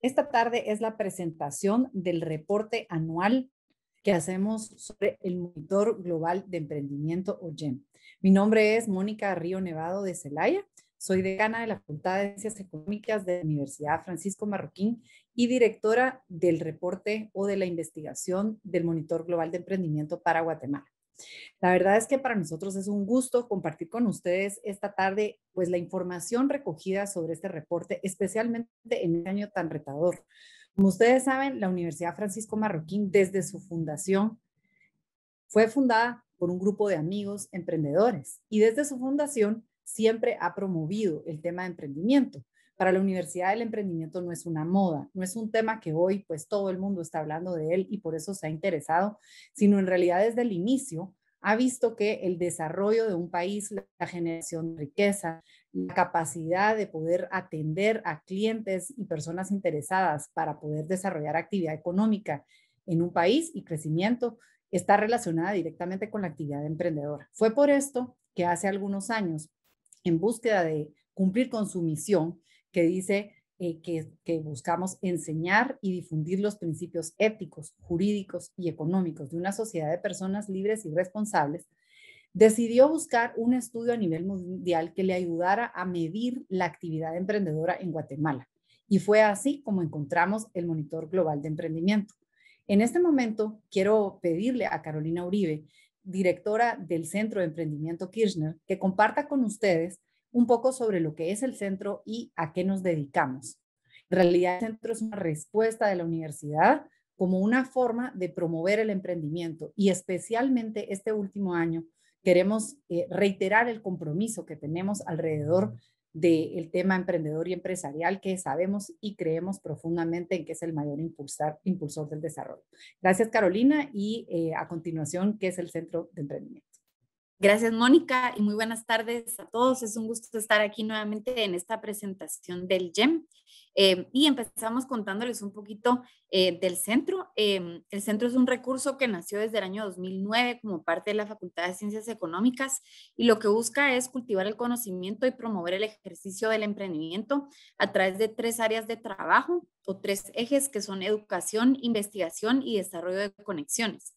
Esta tarde es la presentación del reporte anual que hacemos sobre el Monitor Global de Emprendimiento OGEM. Mi nombre es Mónica Río Nevado de Celaya soy decana de la Facultad de Ciencias Económicas de la Universidad Francisco Marroquín y directora del reporte o de la investigación del Monitor Global de Emprendimiento para Guatemala. La verdad es que para nosotros es un gusto compartir con ustedes esta tarde pues la información recogida sobre este reporte, especialmente en un año tan retador. Como ustedes saben, la Universidad Francisco Marroquín desde su fundación fue fundada por un grupo de amigos emprendedores y desde su fundación siempre ha promovido el tema de emprendimiento. Para la universidad el emprendimiento no es una moda, no es un tema que hoy pues todo el mundo está hablando de él y por eso se ha interesado, sino en realidad desde el inicio ha visto que el desarrollo de un país, la generación de riqueza, la capacidad de poder atender a clientes y personas interesadas para poder desarrollar actividad económica en un país y crecimiento está relacionada directamente con la actividad emprendedora. Fue por esto que hace algunos años en búsqueda de cumplir con su misión, que dice eh, que, buscamos enseñar y difundir los principios éticos, jurídicos y económicos de una sociedad de personas libres y responsables, decidió buscar un estudio a nivel mundial que le ayudara a medir la actividad emprendedora en Guatemala. Y fue así como encontramos el Monitor Global de Emprendimiento. En este momento, quiero pedirle a Carolina Uribe directora del Centro de Emprendimiento Kirchner, que comparta con ustedes un poco sobre lo que es el centro y a qué nos dedicamos. En realidad, el centro es una respuesta de la universidad como una forma de promover el emprendimiento y especialmente este último año queremos eh, reiterar el compromiso que tenemos alrededor del tema emprendedor y empresarial que sabemos y creemos profundamente en que es el mayor impulsar, impulsor del desarrollo. Gracias Carolina y eh, a continuación, ¿qué es el Centro de Emprendimiento? Gracias Mónica y muy buenas tardes a todos. Es un gusto estar aquí nuevamente en esta presentación del GEM. Em, y empezamos contándoles un poquito eh, del centro. Em, el centro es un recurso que nació desde el año 2009 como parte de la Facultad de Ciencias Económicas y lo que busca es cultivar el conocimiento y promover el ejercicio del emprendimiento a través de tres áreas de trabajo o tres ejes que son educación, investigación y desarrollo de conexiones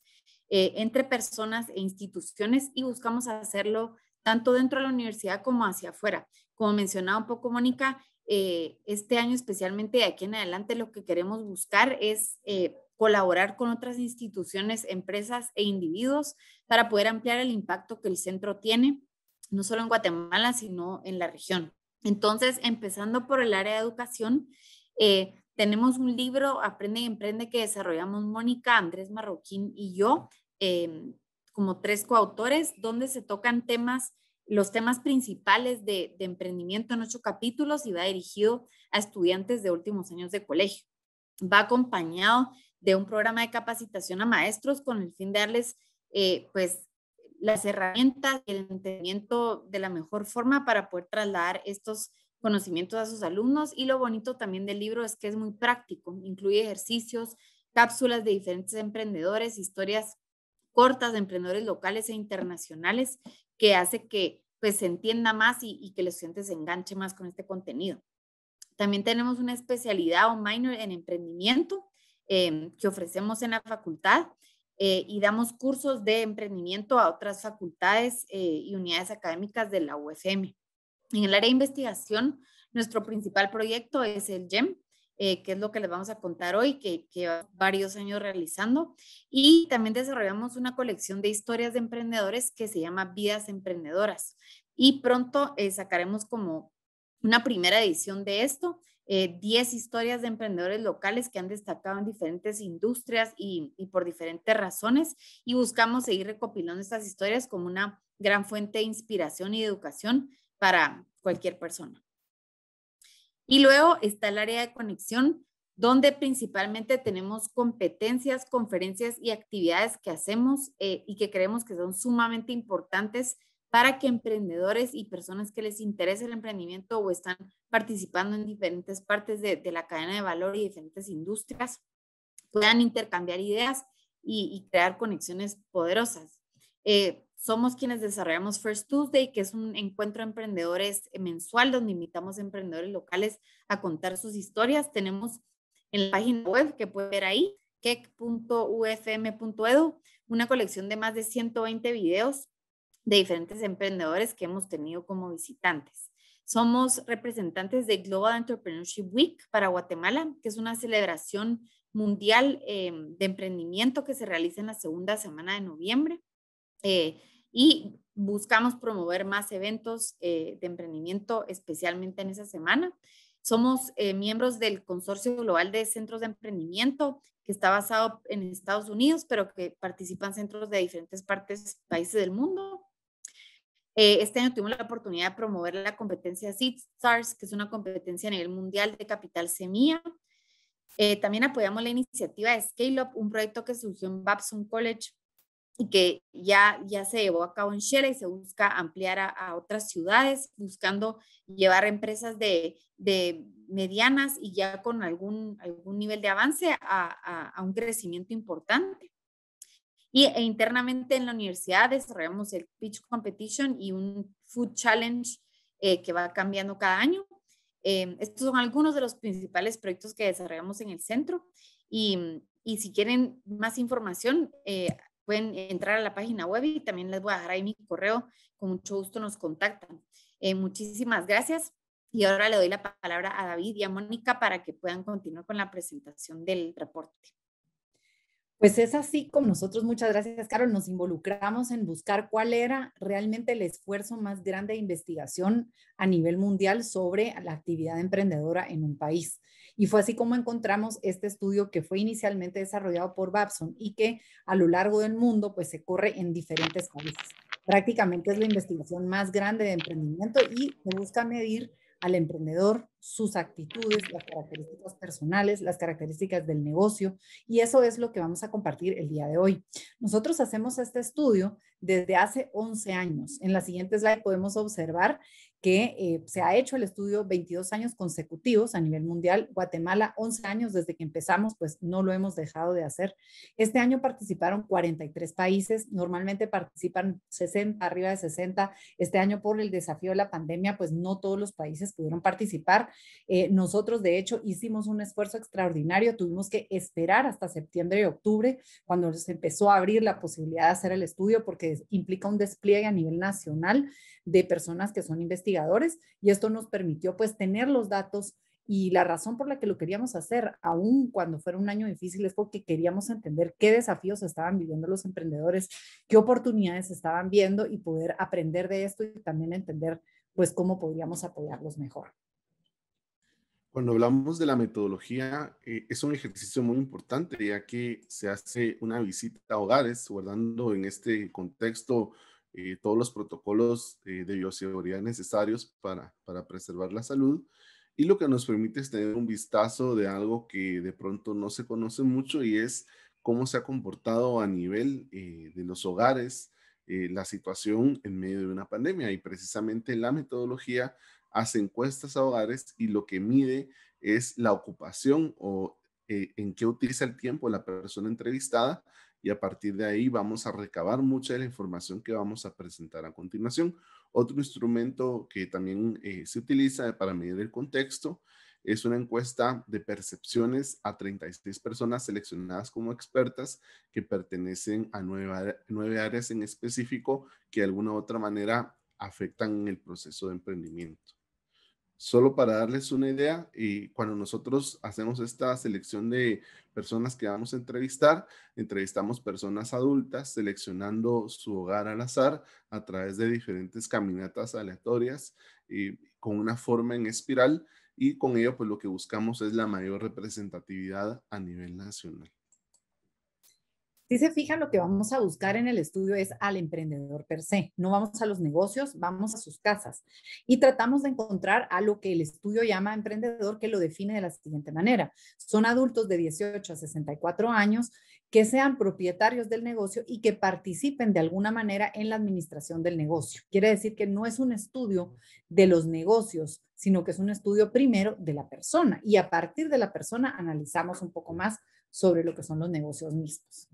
eh, entre personas e instituciones y buscamos hacerlo tanto dentro de la universidad como hacia afuera. Como mencionaba un poco Mónica, eh, este año especialmente de aquí en adelante lo que queremos buscar es eh, colaborar con otras instituciones, empresas e individuos para poder ampliar el impacto que el centro tiene, no solo en Guatemala, sino en la región. Entonces, empezando por el área de educación, eh, tenemos un libro, Aprende y Emprende, que desarrollamos Mónica, Andrés Marroquín y yo, em, como tres coautores, donde se tocan temas los temas principales de, emprendimiento en ocho capítulos y va dirigido a estudiantes de últimos años de colegio. Va acompañado de un programa de capacitación a maestros con el fin de darles eh, pues las herramientas y el entendimiento de la mejor forma para poder trasladar estos conocimientos a sus alumnos y lo bonito también del libro es que es muy práctico, incluye ejercicios, cápsulas de diferentes emprendedores, historias cortas de emprendedores locales e internacionales que hace que pues se entienda más y, que los estudiantes se enganche más con este contenido. También tenemos una especialidad o minor en emprendimiento em, que ofrecemos en la facultad eh, y damos cursos de emprendimiento a otras facultades eh, y unidades académicas de la UFM. En el área de investigación, nuestro principal proyecto es el GEM, eh, que es lo que les vamos a contar hoy, que, lleva varios años realizando. Y también desarrollamos una colección de historias de emprendedores que se llama Vidas Emprendedoras. Y pronto eh, sacaremos como una primera edición de esto. 10 eh, historias de emprendedores locales que han destacado en diferentes industrias y, por diferentes razones y buscamos seguir recopilando estas historias como una gran fuente de inspiración y educación para cualquier persona. Y luego está el área de conexión, donde principalmente tenemos competencias, conferencias y actividades que hacemos eh, y que creemos que son sumamente importantes para que emprendedores y personas que les interese el emprendimiento o están participando en diferentes partes de, la cadena de valor y diferentes industrias puedan intercambiar ideas y, crear conexiones poderosas. Eh, somos quienes desarrollamos First Tuesday, que es un encuentro de emprendedores eh, mensual donde invitamos a emprendedores locales a contar sus historias. Tenemos en la página web que puede ver ahí, kek.ufm.edu, una colección de más de 120 videos de diferentes emprendedores que hemos tenido como visitantes. Somos representantes de Global Entrepreneurship Week para Guatemala, que es una celebración mundial eh, de emprendimiento que se realiza en la segunda semana de noviembre. Eh, y buscamos promover más eventos eh, de emprendimiento, especialmente en esa semana. Somos eh, miembros del Consorcio Global de Centros de Emprendimiento, que está basado en Estados Unidos, pero que participan centros de diferentes partes, países del mundo. este año tuvimos la oportunidad de promover la competencia Seed Stars, que es una competencia a nivel mundial de capital semilla. también apoyamos la iniciativa de Scale Up, un proyecto que surgió en Babson College y que ya, ya se llevó a cabo en Shela y se busca ampliar a, otras ciudades, buscando llevar empresas de, medianas y ya con algún, algún nivel de avance a, un crecimiento importante. Y e internamente en la universidad desarrollamos el Pitch Competition y un Food Challenge eh, que va cambiando cada año. Eh, estos son algunos de los principales proyectos que desarrollamos en el centro y, si quieren más información, eh, pueden entrar a la página web y también les voy a dejar ahí mi correo. Con mucho gusto nos contactan. Eh, muchísimas gracias. Y ahora le doy la palabra a David y a Mónica para que puedan continuar con la presentación del reporte. Pues es así como nosotros, muchas gracias, Carol, nos involucramos en buscar cuál era realmente el esfuerzo más grande de investigación a nivel mundial sobre la actividad emprendedora en un país. Y fue así como encontramos este estudio que fue inicialmente desarrollado por Babson y que a lo largo del mundo pues se corre en diferentes países. Prácticamente es la investigación más grande de emprendimiento y busca medir al emprendedor, sus actitudes, las características personales, las características del negocio. Y eso es lo que vamos a compartir el día de hoy. Nosotros hacemos este estudio desde hace 11 años. En la siguiente slide podemos observar que eh, se ha hecho el estudio 22 años consecutivos a nivel mundial, Guatemala 11 años desde que empezamos, pues no lo hemos dejado de hacer. Este año participaron 43 países, normalmente participan 60, arriba de 60. Este año por el desafío de la pandemia, pues no todos los países pudieron participar. Eh, nosotros, de hecho, hicimos un esfuerzo extraordinario, tuvimos que esperar hasta septiembre y octubre cuando se empezó a abrir la posibilidad de hacer el estudio porque implica un despliegue a nivel nacional de personas que son investigadoras y esto nos permitió pues tener los datos y la razón por la que lo queríamos hacer, aún cuando fuera un año difícil, es porque queríamos entender qué desafíos estaban viviendo los emprendedores, qué oportunidades estaban viendo y poder aprender de esto y también entender pues cómo podríamos apoyarlos mejor. Cuando hablamos de la metodología, eh, es un ejercicio muy importante, ya que se hace una visita a hogares, guardando en este contexto eh, todos los protocolos eh, de bioseguridad necesarios para, preservar la salud. Y lo que nos permite es tener un vistazo de algo que de pronto no se conoce mucho y es cómo se ha comportado a nivel eh, de los hogares la situación en medio de una pandemia. Y precisamente la metodología hace encuestas a hogares y lo que mide es la ocupación o en qué utiliza el tiempo la persona entrevistada y a partir de ahí vamos a recabar mucha de la información que vamos a presentar a continuación. Otro instrumento que también eh, se utiliza para medir el contexto es una encuesta de percepciones a 36 personas seleccionadas como expertas que pertenecen a nueve, nueve áreas en específico que de alguna u otra manera afectan el proceso de emprendimiento. Solo para darles una idea, y cuando nosotros hacemos esta selección de personas que vamos a entrevistar, entrevistamos personas adultas seleccionando su hogar al azar a través de diferentes caminatas aleatorias y con una forma en espiral y con ello pues lo que buscamos es la mayor representatividad a nivel nacional. Si se fijan, lo que vamos a buscar en el estudio es al emprendedor per se. No vamos a los negocios, vamos a sus casas. Y tratamos de encontrar a lo que el estudio llama emprendedor, que lo define de la siguiente manera. Son adultos de 18 a 64 años que sean propietarios del negocio y que participen de alguna manera en la administración del negocio. Quiere decir que no es un estudio de los negocios, sino que es un estudio primero de la persona y a partir de la persona analizamos un poco más sobre lo que son los negocios mismos.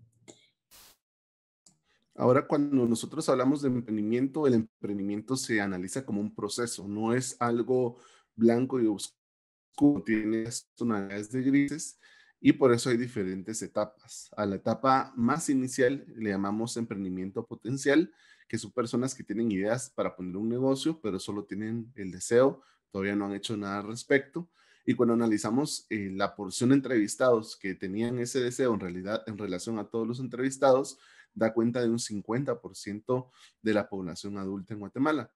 Ahora, cuando nosotros hablamos de emprendimiento, el emprendimiento se analiza como un proceso, no es algo blanco y oscuro, tiene tonalidades de grises y por eso hay diferentes etapas. A la etapa más inicial le llamamos emprendimiento potencial, que son personas que tienen ideas para poner un negocio, pero solo tienen el deseo, todavía no han hecho nada al respecto. Y cuando analizamos eh, la porción de entrevistados que tenían ese deseo en realidad en relación a todos los entrevistados, da cuenta de un 50% de la población adulta en Guatemala.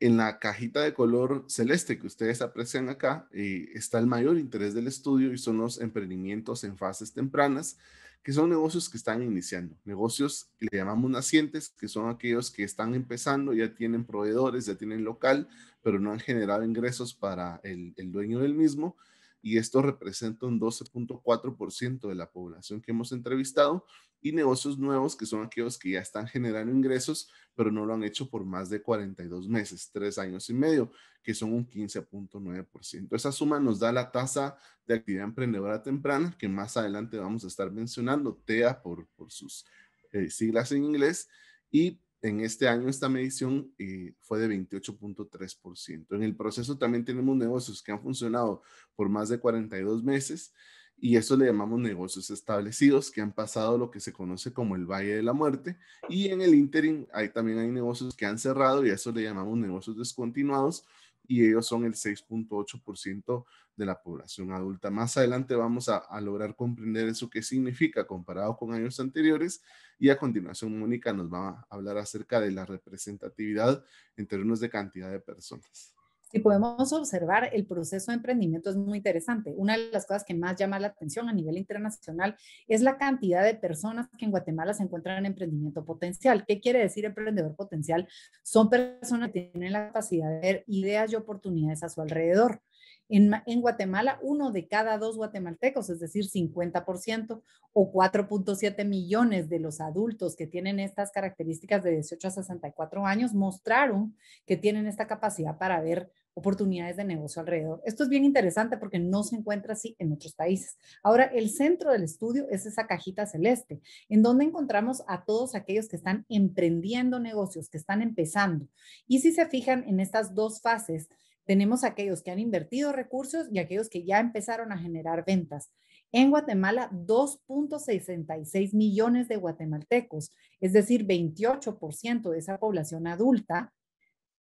En la cajita de color celeste que ustedes aprecian acá eh, está el mayor interés del estudio y son los emprendimientos en fases tempranas, que son negocios que están iniciando, negocios que le llamamos nacientes, que son aquellos que están empezando, ya tienen proveedores, ya tienen local, pero no han generado ingresos para el dueño del mismo y esto representa un 12.4% de la población que hemos entrevistado y negocios nuevos que son aquellos que ya están generando ingresos, pero no lo han hecho por más de 42 meses, tres años y medio, que son un 15.9%. Esa suma nos da la tasa de actividad emprendedora temprana, que más adelante vamos a estar mencionando, TEA por, sus eh, siglas en inglés, y en este año esta medición eh, fue de 28.3%. En el proceso también tenemos negocios que han funcionado por más de 42 meses y eso le llamamos negocios establecidos que han pasado lo que se conoce como el Valle de la Muerte y en el interim ahí también hay negocios que han cerrado y eso le llamamos negocios descontinuados y ellos son el 6.8% de la población adulta. Más adelante vamos a, a lograr comprender eso que significa comparado con años anteriores y a continuación, Mónica nos va a hablar acerca de la representatividad en términos de cantidad de personas. Si podemos observar, el proceso de emprendimiento es muy interesante. Una de las cosas que más llama la atención a nivel internacional es la cantidad de personas que en Guatemala se encuentran en emprendimiento potencial. ¿Qué quiere decir emprendedor potencial? Son personas que tienen la capacidad de ver ideas y oportunidades a su alrededor. En, Guatemala, uno de cada dos guatemaltecos, es decir, 50% o 4.7 millones de los adultos que tienen estas características de 18 a 64 años mostraron que tienen esta capacidad para ver oportunidades de negocio alrededor. Esto es bien interesante porque no se encuentra así en otros países. Ahora, el centro del estudio es esa cajita celeste, en donde encontramos a todos aquellos que están emprendiendo negocios, que están empezando. Y si se fijan en estas dos fases, tenemos aquellos que han invertido recursos y aquellos que ya empezaron a generar ventas. En Guatemala, 2.66 millones de guatemaltecos, es decir, 28% de esa población adulta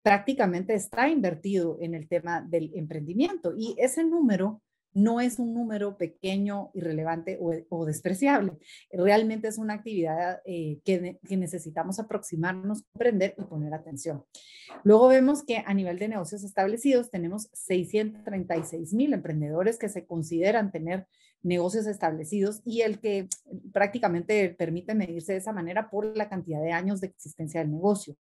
prácticamente está invertido en el tema del emprendimiento. Y ese número no es un número pequeño, irrelevante o, eh, despreciable. Realmente es una actividad eh, que, que, necesitamos aproximarnos, aprender y poner atención. Luego vemos que a nivel de negocios establecidos tenemos 636 mil emprendedores que se consideran tener negocios establecidos y el que prácticamente permite medirse de esa manera por la cantidad de años de existencia del negocio.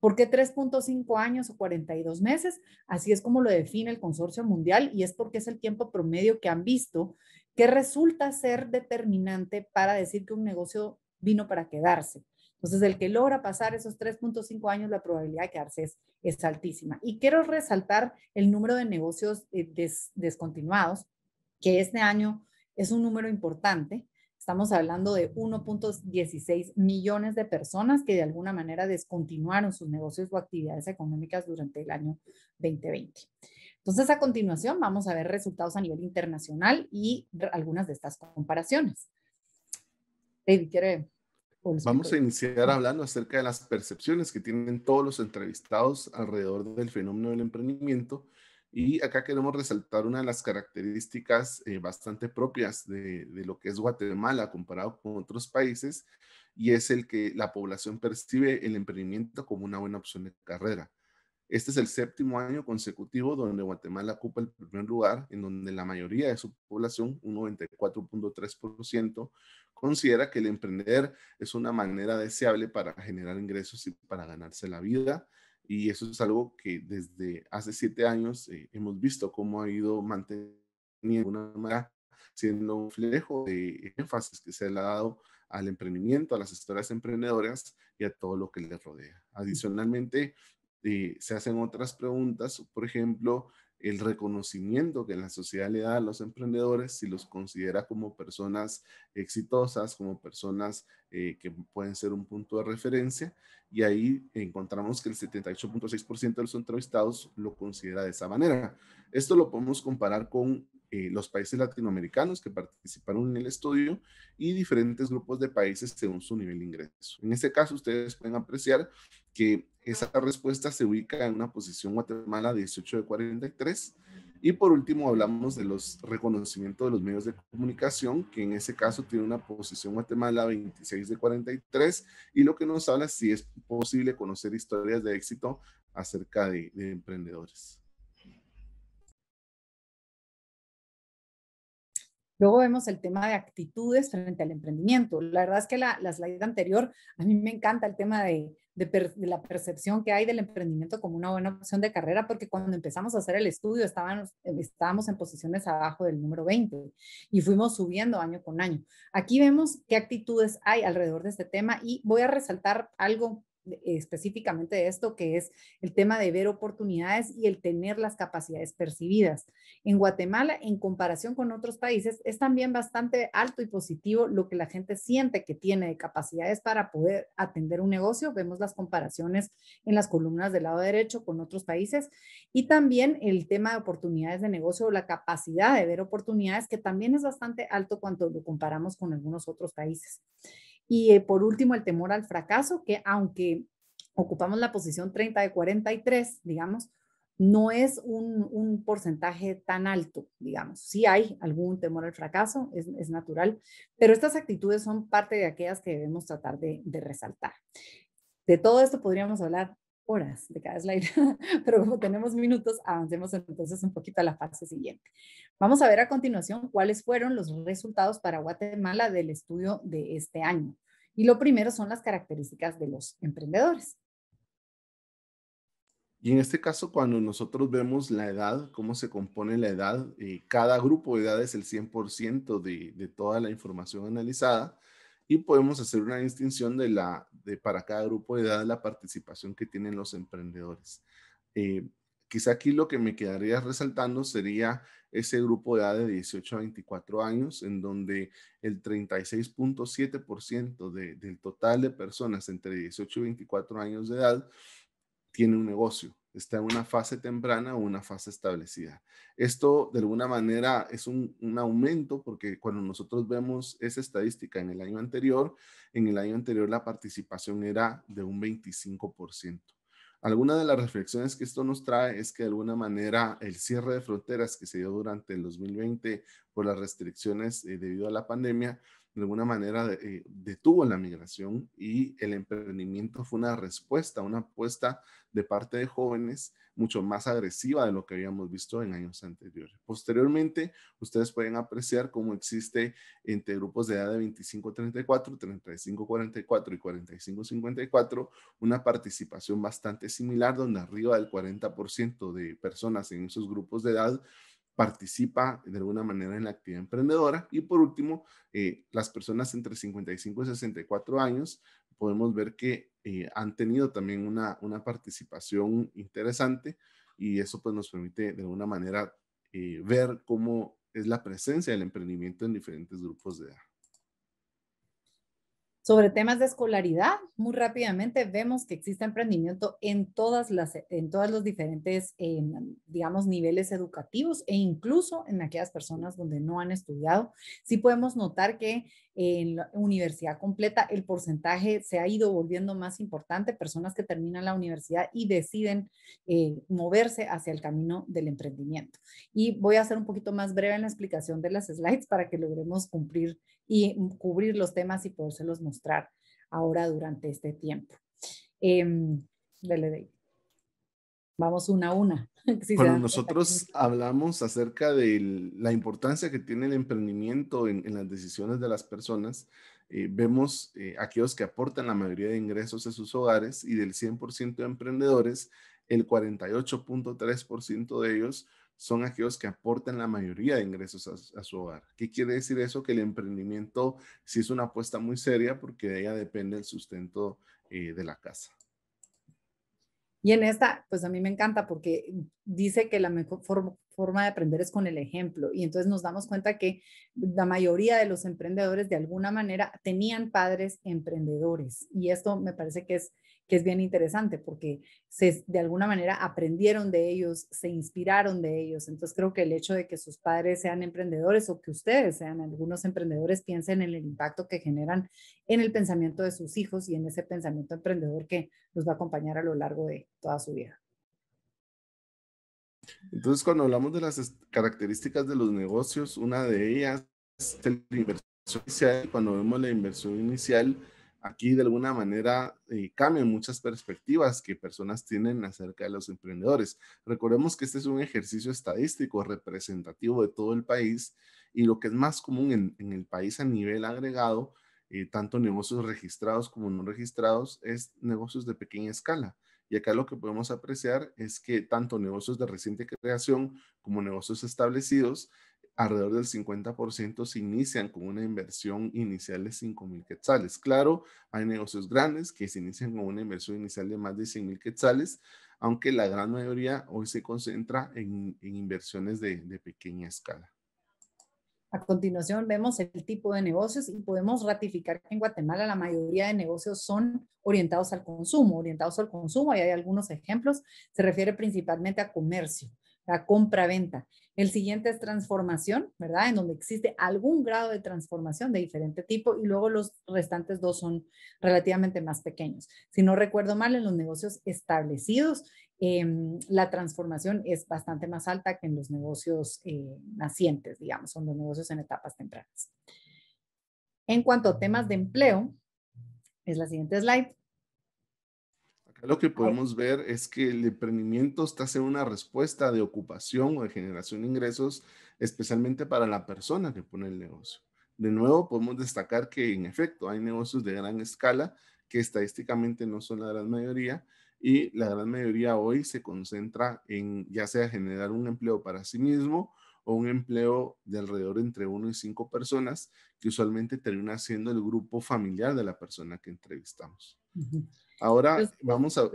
¿Por qué 3.5 años o 42 meses? Así es como lo define el Consorcio Mundial y es porque es el tiempo promedio que han visto que resulta ser determinante para decir que un negocio vino para quedarse. Entonces, el que logra pasar esos 3.5 años, la probabilidad de quedarse es, es, altísima. Y quiero resaltar el número de negocios eh, descontinuados, que este año es un número importante. Estamos hablando de 1.16 millones de personas que de alguna manera descontinuaron sus negocios o actividades económicas durante el año 2020. Entonces, a continuación, vamos a ver resultados a nivel internacional y algunas de estas comparaciones. ¿quiere? Vamos a iniciar hablando acerca de las percepciones que tienen todos los entrevistados alrededor del fenómeno del emprendimiento y acá queremos resaltar una de las características eh, bastante propias de, de, lo que es Guatemala comparado con otros países, y es el que la población percibe el emprendimiento como una buena opción de carrera. Este es el séptimo año consecutivo donde Guatemala ocupa el primer lugar, en donde la mayoría de su población, un 94.3%, considera que el emprender es una manera deseable para generar ingresos y para ganarse la vida y eso es algo que desde hace siete años eh, hemos visto cómo ha ido manteniendo una manera, siendo un reflejo de énfasis que se le ha dado al emprendimiento, a las historias emprendedoras y a todo lo que les rodea. Mm. Adicionalmente, eh, se hacen otras preguntas, por ejemplo, el reconocimiento que la sociedad le da a los emprendedores, si los considera como personas exitosas, como personas eh, que pueden ser un punto de referencia. Y ahí encontramos que el 78.6% de los entrevistados lo considera de esa manera. Esto lo podemos comparar con eh, los países latinoamericanos que participaron en el estudio y diferentes grupos de países según su nivel de ingreso. En este caso, ustedes pueden apreciar que esa respuesta se ubica en una posición Guatemala 18 de 43. Y por último, hablamos de los reconocimientos de los medios de comunicación, que en ese caso tiene una posición Guatemala 26 de 43, y lo que nos habla si es posible conocer historias de éxito acerca de emprendedores. Luego vemos el tema de actitudes frente al emprendimiento. La verdad es que la, slide anterior, a mí me encanta el tema de, la percepción que hay del emprendimiento como una buena opción de carrera, porque cuando empezamos a hacer el estudio estábamos, estábamos en posiciones abajo del número 20 y fuimos subiendo año con año. Aquí vemos qué actitudes hay alrededor de este tema y voy a resaltar algo específicamente de esto, que es el tema de ver oportunidades y el tener las capacidades percibidas. En Guatemala, en comparación con otros países, es también bastante alto y positivo lo que la gente siente que tiene de capacidades para poder atender un negocio. Vemos las comparaciones en las columnas del lado derecho con otros países y también el tema de oportunidades de negocio o la capacidad de ver oportunidades que también es bastante alto cuando lo comparamos con algunos otros países. Y eh, por último, el temor al fracaso, que aunque ocupamos la posición 30 de 43, digamos, no es un, porcentaje tan alto, digamos. Sí hay algún temor al fracaso, es, natural, pero estas actitudes son parte de aquellas que debemos tratar de resaltar. De todo esto podríamos hablar horas de cada slide, pero como tenemos minutos, avancemos entonces un poquito a la fase siguiente. Vamos a ver a continuación cuáles fueron los resultados para Guatemala del estudio de este año. Y lo primero son las características de los emprendedores. Y en este caso, cuando nosotros vemos la edad, cómo se compone la edad, eh, cada grupo de edad es el 100% de toda la información analizada y podemos hacer una distinción de la, de para cada grupo de edad la participación que tienen los emprendedores. Eh, quizá aquí lo que me quedaría resaltando sería ese grupo de edad de 18 a 24 años, en donde el 36.7% del total de personas entre 18 y 24 años de edad tiene un negocio está en una fase temprana o una fase establecida. Esto de alguna manera es un, un, aumento porque cuando nosotros vemos esa estadística en el año anterior, en el año anterior la participación era de un 25%. Alguna de las reflexiones que esto nos trae es que de alguna manera el cierre de fronteras que se dio durante el 2020 por las restricciones eh, debido a la pandemia de alguna manera eh, detuvo la migración y el emprendimiento fue una respuesta, una apuesta de parte de jóvenes mucho más agresiva de lo que habíamos visto en años anteriores. Posteriormente, ustedes pueden apreciar cómo existe entre grupos de edad de 25 34, 35 44 y 45 54 una participación bastante similar, donde arriba del 40% de personas en esos grupos de edad participa de alguna manera en la actividad emprendedora. Y por último, eh, las personas entre 55 y 64 años, podemos ver que eh, han tenido también una, participación interesante y eso pues nos permite de alguna manera eh, ver cómo es la presencia del emprendimiento en diferentes grupos de edad. Sobre temas de escolaridad, muy rápidamente vemos que existe emprendimiento en, todas las, en todos los diferentes, em, digamos, niveles educativos e incluso en aquellas personas donde no han estudiado. Sí podemos notar que en la universidad completa el porcentaje se ha ido volviendo más importante, personas que terminan la universidad y deciden eh, moverse hacia el camino del emprendimiento. Y voy a ser un poquito más breve en la explicación de las slides para que logremos cumplir y cubrir los temas y podérselos mostrar ahora durante este tiempo. Em, Vamos una a una. Cuando nosotros hablamos acerca de la importancia que tiene el emprendimiento en, las decisiones de las personas, eh, vemos eh, aquellos que aportan la mayoría de ingresos a sus hogares y del 100% de emprendedores, el 48.3% de ellos son aquellos que aportan la mayoría de ingresos a, su hogar. ¿Qué quiere decir eso? Que el emprendimiento sí es una apuesta muy seria porque de ella depende el sustento eh, de la casa. Y en esta, pues a mí me encanta porque dice que la mejor forma de aprender es con el ejemplo. Y entonces nos damos cuenta que la mayoría de los emprendedores de alguna manera tenían padres emprendedores. Y esto me parece que es que es bien interesante porque se, de alguna manera aprendieron de ellos, se inspiraron de ellos. Entonces creo que el hecho de que sus padres sean emprendedores o que ustedes sean algunos emprendedores piensen en el impacto que generan en el pensamiento de sus hijos y en ese pensamiento emprendedor que los va a acompañar a lo largo de toda su vida. Entonces, cuando hablamos de las características de los negocios, una de ellas es la inversión inicial. Cuando vemos la inversión inicial, aquí de alguna manera eh, cambian muchas perspectivas que personas tienen acerca de los emprendedores. Recordemos que este es un ejercicio estadístico representativo de todo el país y lo que es más común en, el país a nivel agregado, eh, tanto negocios registrados como no registrados, es negocios de pequeña escala. Y acá lo que podemos apreciar es que tanto negocios de reciente creación como negocios establecidos alrededor del 50% se inician con una inversión inicial de 5 mil quetzales. Claro, hay negocios grandes que se inician con una inversión inicial de más de 100 mil quetzales, aunque la gran mayoría hoy se concentra en, inversiones de, de pequeña escala. A continuación vemos el tipo de negocios y podemos ratificar que en Guatemala la mayoría de negocios son orientados al consumo, orientados al consumo, y hay algunos ejemplos, se refiere principalmente a comercio la compra-venta. El siguiente es transformación, ¿verdad? En donde existe algún grado de transformación de diferente tipo y luego los restantes dos son relativamente más pequeños. Si no recuerdo mal, en los negocios establecidos, em, la transformación es bastante más alta que en los negocios eh, nacientes, digamos, son los negocios en etapas tempranas. En cuanto a temas de empleo, es la siguiente slide lo que podemos ver es que el emprendimiento está haciendo una respuesta de ocupación o de generación de ingresos, especialmente para la persona que pone el negocio. De nuevo, podemos destacar que en efecto hay negocios de gran escala que estadísticamente no son la gran mayoría y la gran mayoría hoy se concentra en ya sea generar un empleo para sí mismo o un empleo de alrededor entre uno y cinco personas que usualmente termina siendo el grupo familiar de la persona que entrevistamos. Ahora pues, vamos a...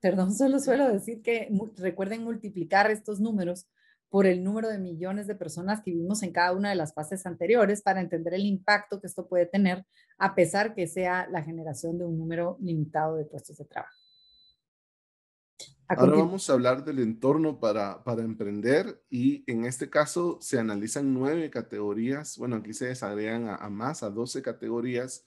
perdón, solo suelo decir que recuerden multiplicar estos números por el número de millones de personas que vimos en cada una de las fases anteriores para entender el impacto que esto puede tener, a pesar que sea la generación de un número limitado de puestos de trabajo. Ahora vamos a hablar del entorno para, para emprender y en este caso se analizan nueve categorías, bueno, aquí se desagregan a, a más, a 12 categorías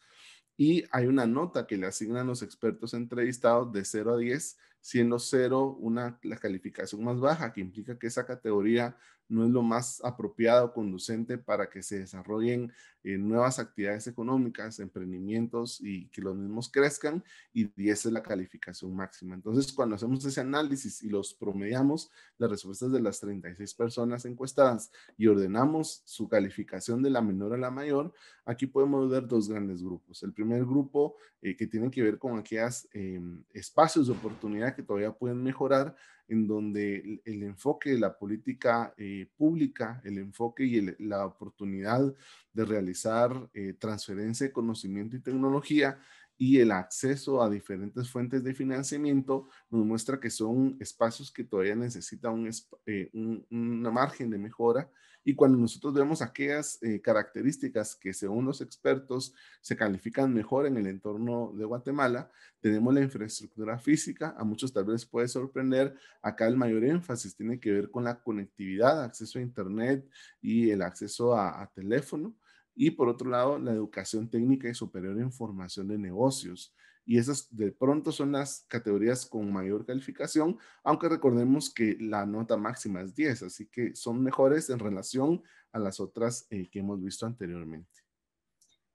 y hay una nota que le asignan los expertos entrevistados de 0 a 10, siendo 0 una, la calificación más baja, que implica que esa categoría no es lo más apropiado, o conducente para que se desarrollen eh, nuevas actividades económicas, emprendimientos y que los mismos crezcan y esa es la calificación máxima. Entonces, cuando hacemos ese análisis y los promediamos, las respuestas de las 36 personas encuestadas y ordenamos su calificación de la menor a la mayor, aquí podemos ver dos grandes grupos. El primer grupo eh, que tiene que ver con aquellas em, espacios de oportunidad que todavía pueden mejorar en donde el, enfoque de la política eh, pública, el enfoque y la oportunidad de realizar eh, transferencia de conocimiento y tecnología y el acceso a diferentes fuentes de financiamiento nos muestra que son espacios que todavía necesitan un, eh, una margen de mejora y cuando nosotros vemos aquellas eh, características que según los expertos se califican mejor en el entorno de Guatemala, tenemos la infraestructura física, a muchos tal vez puede sorprender, acá el mayor énfasis tiene que ver con la conectividad, acceso a Internet y el acceso a teléfono. Y por otro lado, la educación técnica y superior en formación de negocios y esas de pronto son las categorías con mayor calificación, aunque recordemos que la nota máxima es 10, así que son mejores en relación a las otras eh, que hemos visto anteriormente.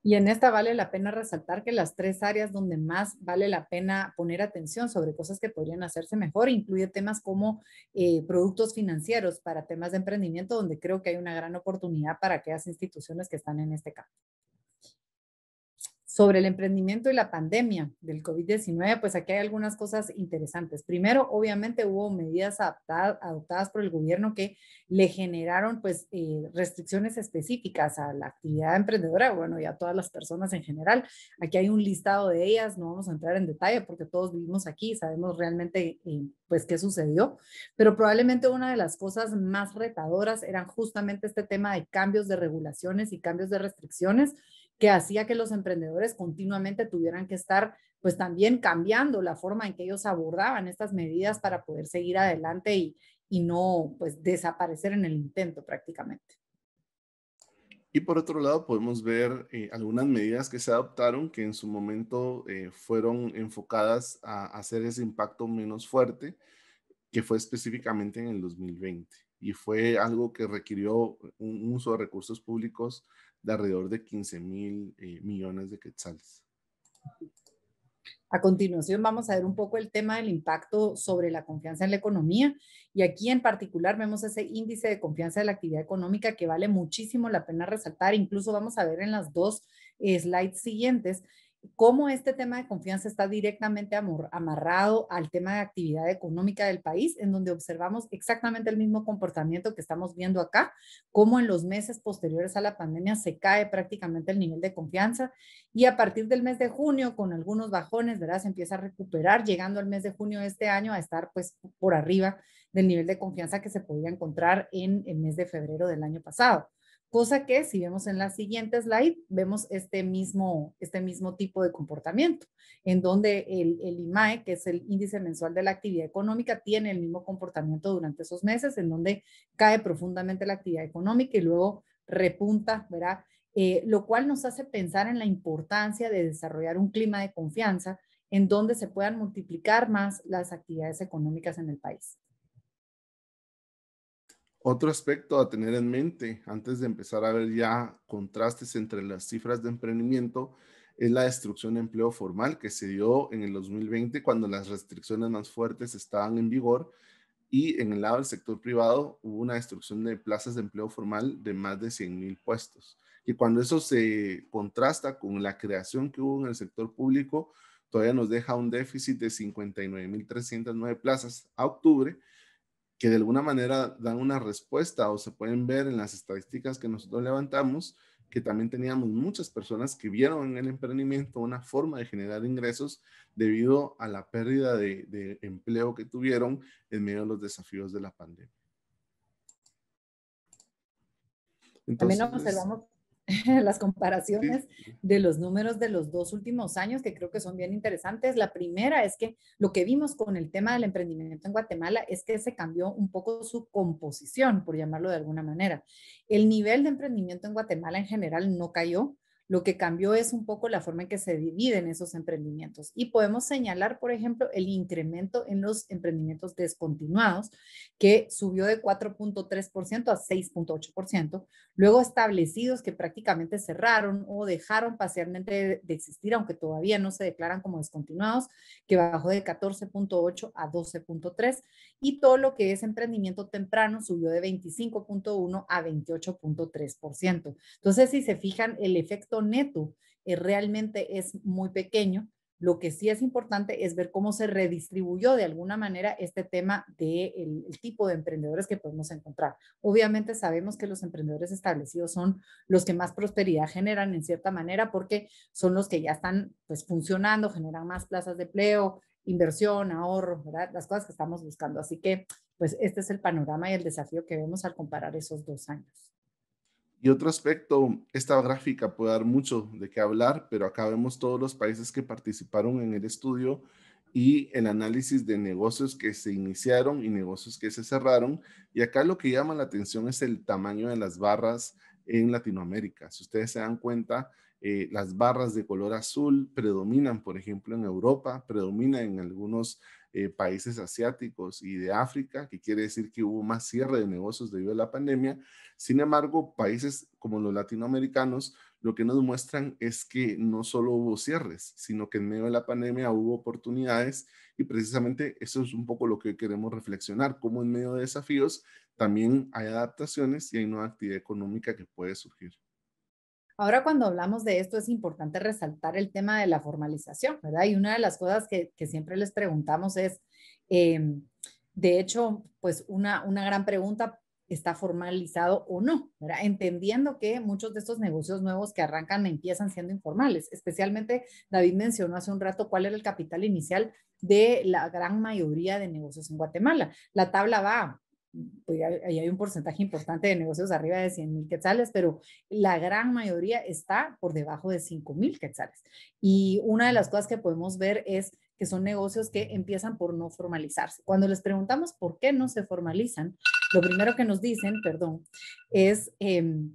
Y en esta vale la pena resaltar que las tres áreas donde más vale la pena poner atención sobre cosas que podrían hacerse mejor incluye temas como eh, productos financieros para temas de emprendimiento, donde creo que hay una gran oportunidad para aquellas instituciones que están en este campo sobre el emprendimiento y la pandemia del COVID-19, pues aquí hay algunas cosas interesantes. Primero, obviamente hubo medidas adaptadas, adoptadas por el gobierno que le generaron pues eh, restricciones específicas a la actividad emprendedora, bueno, y a todas las personas en general. Aquí hay un listado de ellas, no vamos a entrar en detalle porque todos vivimos aquí y sabemos realmente eh, pues qué sucedió, pero probablemente una de las cosas más retadoras eran justamente este tema de cambios de regulaciones y cambios de restricciones que hacía que los emprendedores continuamente tuvieran que estar pues también cambiando la forma en que ellos abordaban estas medidas para poder seguir adelante y, no pues desaparecer en el intento prácticamente. Y por otro lado, podemos ver eh, algunas medidas que se adoptaron que en su momento eh, fueron enfocadas a hacer ese impacto menos fuerte, que fue específicamente en el 2020. Y fue algo que requirió un uso de recursos públicos de alrededor de 15 mil eh, millones de quetzales. A continuación vamos a ver un poco el tema del impacto sobre la confianza en la economía y aquí en particular vemos ese índice de confianza de la actividad económica que vale muchísimo la pena resaltar. Incluso vamos a ver en las dos eh, slides siguientes cómo este tema de confianza está directamente amarrado al tema de actividad económica del país, en donde observamos exactamente el mismo comportamiento que estamos viendo acá, cómo en los meses posteriores a la pandemia se cae prácticamente el nivel de confianza y a partir del mes de junio, con algunos bajones, ¿verdad? Se empieza a recuperar, llegando al mes de junio de este año a estar pues por arriba del nivel de confianza que se podía encontrar en el mes de febrero del año pasado cosa que si vemos en la siguiente slide, vemos este mismo, este mismo tipo de comportamiento, en donde el, IMAE, que es el índice mensual de la actividad económica, tiene el mismo comportamiento durante esos meses, en donde cae profundamente la actividad económica y luego repunta, ¿verdad? Eh, lo cual nos hace pensar en la importancia de desarrollar un clima de confianza en donde se puedan multiplicar más las actividades económicas en el país. Otro aspecto a tener en mente antes de empezar a ver ya contrastes entre las cifras de emprendimiento es la destrucción de empleo formal que se dio en el 2020 cuando las restricciones más fuertes estaban en vigor y en el lado del sector privado hubo una destrucción de plazas de empleo formal de más de 100 mil puestos. Y cuando eso se contrasta con la creación que hubo en el sector público, todavía nos deja un déficit de 59.309 plazas a octubre que de alguna manera dan una respuesta o se pueden ver en las estadísticas que nosotros levantamos, que también teníamos muchas personas que vieron en el emprendimiento una forma de generar ingresos debido a la pérdida de, empleo que tuvieron en medio de los desafíos de la pandemia. también observamos las comparaciones de los números de los dos últimos años que creo que son bien interesantes. La primera es que lo que vimos con el tema del emprendimiento en Guatemala es que se cambió un poco su composición, por llamarlo de alguna manera. El nivel de emprendimiento en Guatemala en general no cayó, lo que cambió es un poco la forma en que se dividen esos emprendimientos. Y podemos señalar, por ejemplo, el incremento en los emprendimientos descontinuados, que subió de 4.3% a 6.8%. Luego establecidos que prácticamente cerraron o dejaron parcialmente de, existir, aunque todavía no se declaran como descontinuados, que bajó de 14.8 a 12.3 y todo lo que es emprendimiento temprano subió de 25.1 a 28.3%. Entonces, si se fijan, el efecto neto eh, realmente es muy pequeño. Lo que sí es importante es ver cómo se redistribuyó de alguna manera este tema del tipo de emprendedores que podemos encontrar. Obviamente sabemos que los emprendedores establecidos son los que más prosperidad generan en cierta manera porque son los que ya están pues funcionando, generan más plazas de empleo, inversión, ahorro, ¿verdad? Las cosas que estamos buscando. Así que, pues, este es el panorama y el desafío que vemos al comparar esos dos años. Y otro aspecto, esta gráfica puede dar mucho de qué hablar, pero acá vemos todos los países que participaron en el estudio y el análisis de negocios que se iniciaron y negocios que se cerraron. Y acá lo que llama la atención es el tamaño de las barras en Latinoamérica. Si ustedes se dan cuenta, eh, las barras de color azul predominan, por ejemplo, en Europa, predominan en algunos eh, países asiáticos y de África, que quiere decir que hubo más cierre de negocios debido a la pandemia. Sin embargo, países como los latinoamericanos lo que nos muestran es que no solo hubo cierres, sino que en medio de la pandemia hubo oportunidades y precisamente eso es un poco lo que queremos reflexionar, cómo en medio de desafíos también hay adaptaciones y hay nueva actividad económica que puede surgir. Ahora, cuando hablamos de esto, es importante resaltar el tema de la formalización, ¿verdad? Y una de las cosas que, siempre les preguntamos es, em, de hecho, pues una, una gran pregunta, ¿está formalizado o no? Entendiendo que muchos de estos negocios nuevos que arrancan empiezan siendo informales. Especialmente, David mencionó hace un rato cuál era el capital inicial de la gran mayoría de negocios en Guatemala. La tabla va pues ahí hay un porcentaje importante de negocios arriba de 100 mil quetzales, pero la gran mayoría está por debajo de 5 mil quetzales. Y una de las cosas que podemos ver es que son negocios que empiezan por no formalizarse. Cuando les preguntamos por qué no se formalizan, lo primero que nos dicen, perdón, es... Em,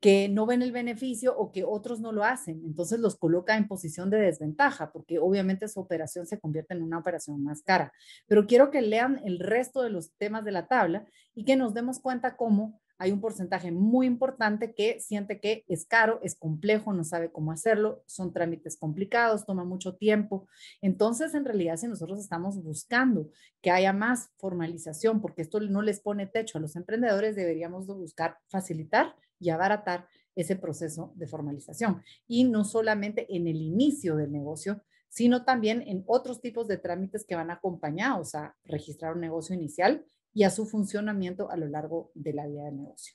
que no ven el beneficio o que otros no lo hacen. Entonces los coloca en posición de desventaja porque obviamente su operación se convierte en una operación más cara. Pero quiero que lean el resto de los temas de la tabla y que nos demos cuenta cómo hay un porcentaje muy importante que siente que es caro, es complejo, no sabe cómo hacerlo, son trámites complicados, toma mucho tiempo. Entonces, en realidad, si nosotros estamos buscando que haya más formalización, porque esto no les pone techo a los emprendedores, deberíamos buscar facilitar y abaratar ese proceso de formalización. Y no solamente en el inicio del negocio, sino también en otros tipos de trámites que van acompañados a registrar un negocio inicial y a su funcionamiento a lo largo de la vida de negocio.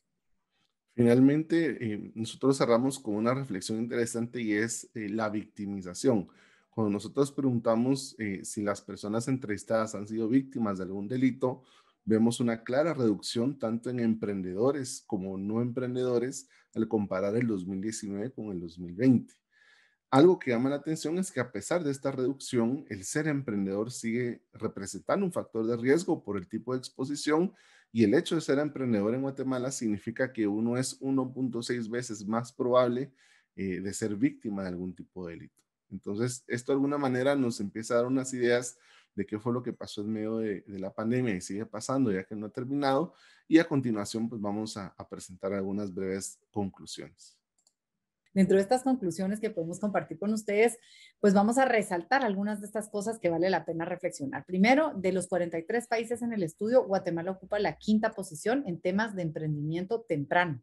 Finalmente, eh, nosotros cerramos con una reflexión interesante y es eh, la victimización. Cuando nosotros preguntamos eh, si las personas entrevistadas han sido víctimas de algún delito, vemos una clara reducción tanto en emprendedores como no emprendedores al comparar el 2019 con el 2020. Algo que llama la atención es que a pesar de esta reducción, el ser emprendedor sigue representando un factor de riesgo por el tipo de exposición y el hecho de ser emprendedor en Guatemala significa que uno es 1.6 veces más probable eh, de ser víctima de algún tipo de delito. Entonces, esto de alguna manera nos empieza a dar unas ideas de qué fue lo que pasó en medio de, la pandemia y sigue pasando ya que no ha terminado. Y a continuación, pues vamos a presentar algunas breves conclusiones dentro de estas conclusiones que podemos compartir con ustedes, pues vamos a resaltar algunas de estas cosas que vale la pena reflexionar. Primero, de los 43 países en el estudio, Guatemala ocupa la quinta posición en temas de emprendimiento temprano.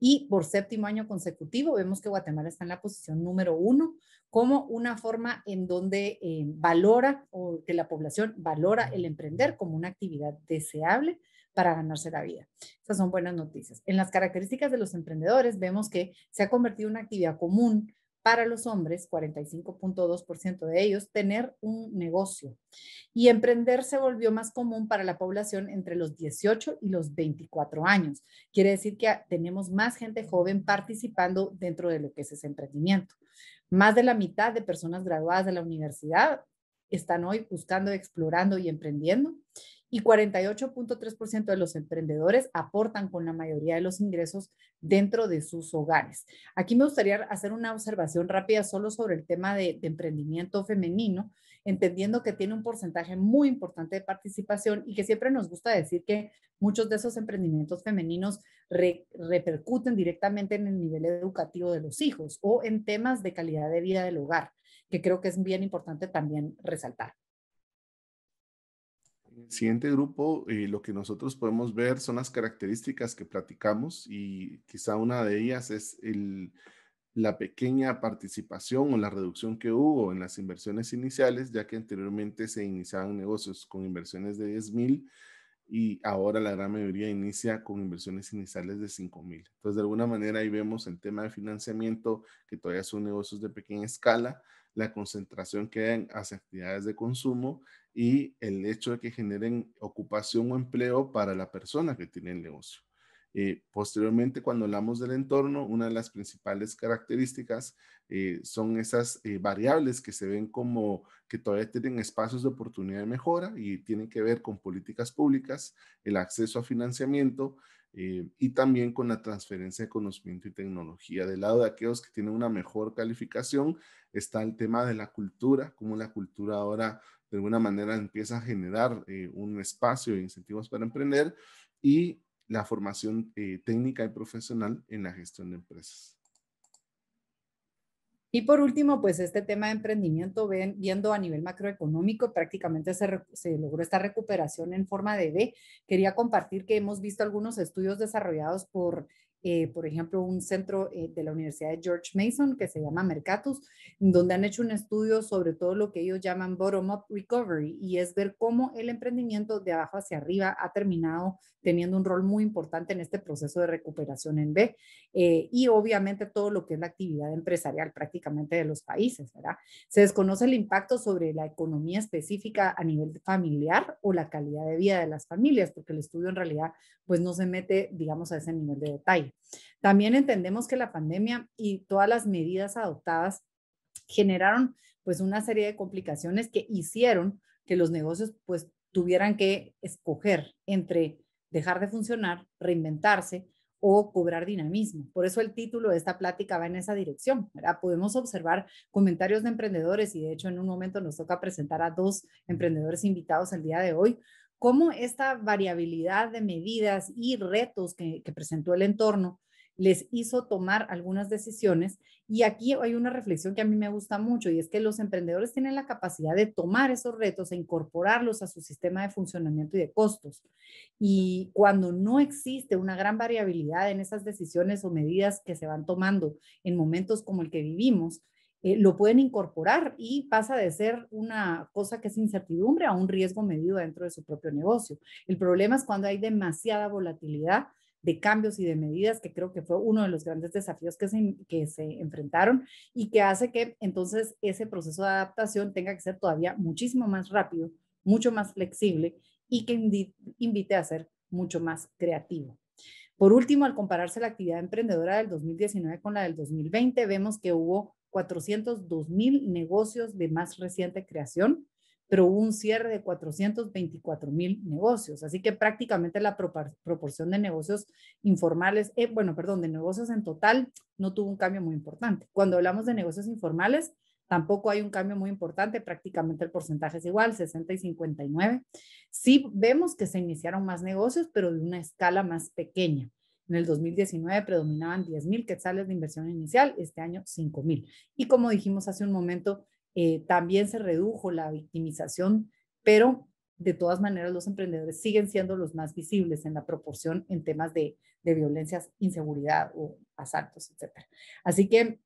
Y por séptimo año consecutivo, vemos que Guatemala está en la posición número uno como una forma en donde eh, valora o que la población valora el emprender como una actividad deseable para ganarse la vida. Esas son buenas noticias. En las características de los emprendedores vemos que se ha convertido en una actividad común para los hombres, 45.2% de ellos, tener un negocio. Y emprender se volvió más común para la población entre los 18 y los 24 años. Quiere decir que tenemos más gente joven participando dentro de lo que es ese emprendimiento. Más de la mitad de personas graduadas de la universidad están hoy buscando, explorando y emprendiendo y 48.3% de los emprendedores aportan con la mayoría de los ingresos dentro de sus hogares. Aquí me gustaría hacer una observación rápida solo sobre el tema de, emprendimiento femenino, entendiendo que tiene un porcentaje muy importante de participación y que siempre nos gusta decir que muchos de esos emprendimientos femeninos repercuten directamente en el nivel educativo de los hijos o en temas de calidad de vida del hogar, que creo que es bien importante también resaltar el siguiente grupo, eh, lo que nosotros podemos ver son las características que platicamos y quizá una de ellas es la pequeña participación o la reducción que hubo en las inversiones iniciales, ya que anteriormente se iniciaban negocios con inversiones de 10 mil y ahora la gran mayoría inicia con inversiones iniciales de 5 mil. Entonces, de alguna manera ahí vemos el tema de financiamiento, que todavía son negocios de pequeña escala, la concentración que hay hacia actividades de consumo y el hecho de que generen ocupación o empleo para la persona que tiene el negocio. Eh, posteriormente, cuando hablamos del entorno, una de las principales características eh, son esas eh, variables que se ven como que todavía tienen espacios de oportunidad de mejora y tienen que ver con políticas públicas, el acceso a financiamiento, eh, y también con la transferencia de conocimiento y tecnología. Del lado de aquellos que tienen una mejor calificación está el tema de la cultura, cómo la cultura ahora de alguna manera empieza a generar eh, un espacio e incentivos para emprender y la formación eh, técnica y profesional en la gestión de empresas. Y por último, pues este tema de emprendimiento, viendo a nivel macroeconómico, prácticamente se, logró esta recuperación en forma de B. Quería compartir que hemos visto algunos estudios desarrollados por eh, por ejemplo, un centro eh, de la Universidad de George Mason que se llama Mercatus, donde han hecho un estudio sobre todo lo que ellos llaman bottom-up recovery y es ver cómo el emprendimiento de abajo hacia arriba ha terminado teniendo un rol muy importante en este proceso de recuperación en B eh, y obviamente todo lo que es la actividad empresarial prácticamente de los países, Se desconoce el impacto sobre la economía específica a nivel familiar o la calidad de vida de las familias, porque el estudio en realidad pues no se mete, digamos, a ese nivel de detalle. También entendemos que la pandemia y todas las medidas adoptadas generaron pues una serie de complicaciones que hicieron que los negocios pues tuvieran que escoger entre dejar de funcionar, reinventarse o cobrar dinamismo. Por eso el título de esta plática va en esa dirección. Podemos observar comentarios de emprendedores y de hecho en un momento nos toca presentar a dos emprendedores invitados el día de hoy cómo esta variabilidad de medidas y retos que, presentó el entorno les hizo tomar algunas decisiones. Y aquí hay una reflexión que a mí me gusta mucho y es que los emprendedores tienen la capacidad de tomar esos retos e incorporarlos a su sistema de funcionamiento y de costos. Y cuando no existe una gran variabilidad en esas decisiones o medidas que se van tomando en momentos como el que vivimos, eh, lo pueden incorporar y pasa de ser una cosa que es incertidumbre a un riesgo medido dentro de su propio negocio. El problema es cuando hay demasiada volatilidad de cambios y de medidas, que creo que fue uno de los grandes desafíos que que se enfrentaron y que hace que entonces ese proceso de adaptación tenga que ser todavía muchísimo más rápido, mucho más flexible y que invite a ser mucho más creativo. Por último, al compararse la actividad emprendedora del 2019 con la del 2020, vemos que hubo 402 mil negocios de más reciente creación, pero hubo un cierre de 424 mil negocios. Así que prácticamente la proporción de negocios informales, eh, bueno, perdón, de negocios en total no tuvo un cambio muy importante. Cuando hablamos de negocios informales, tampoco hay un cambio muy importante, prácticamente el porcentaje es igual, 60 y 59. Sí vemos que se iniciaron más negocios, pero de una escala más pequeña. En el 2019 predominaban 10.000 quetzales de inversión inicial, este año 5.000. Y como dijimos hace un momento, eh, también se redujo la victimización, pero de todas maneras los emprendedores siguen siendo los más visibles en la proporción en temas de, de violencias, inseguridad o asaltos, etc. Así que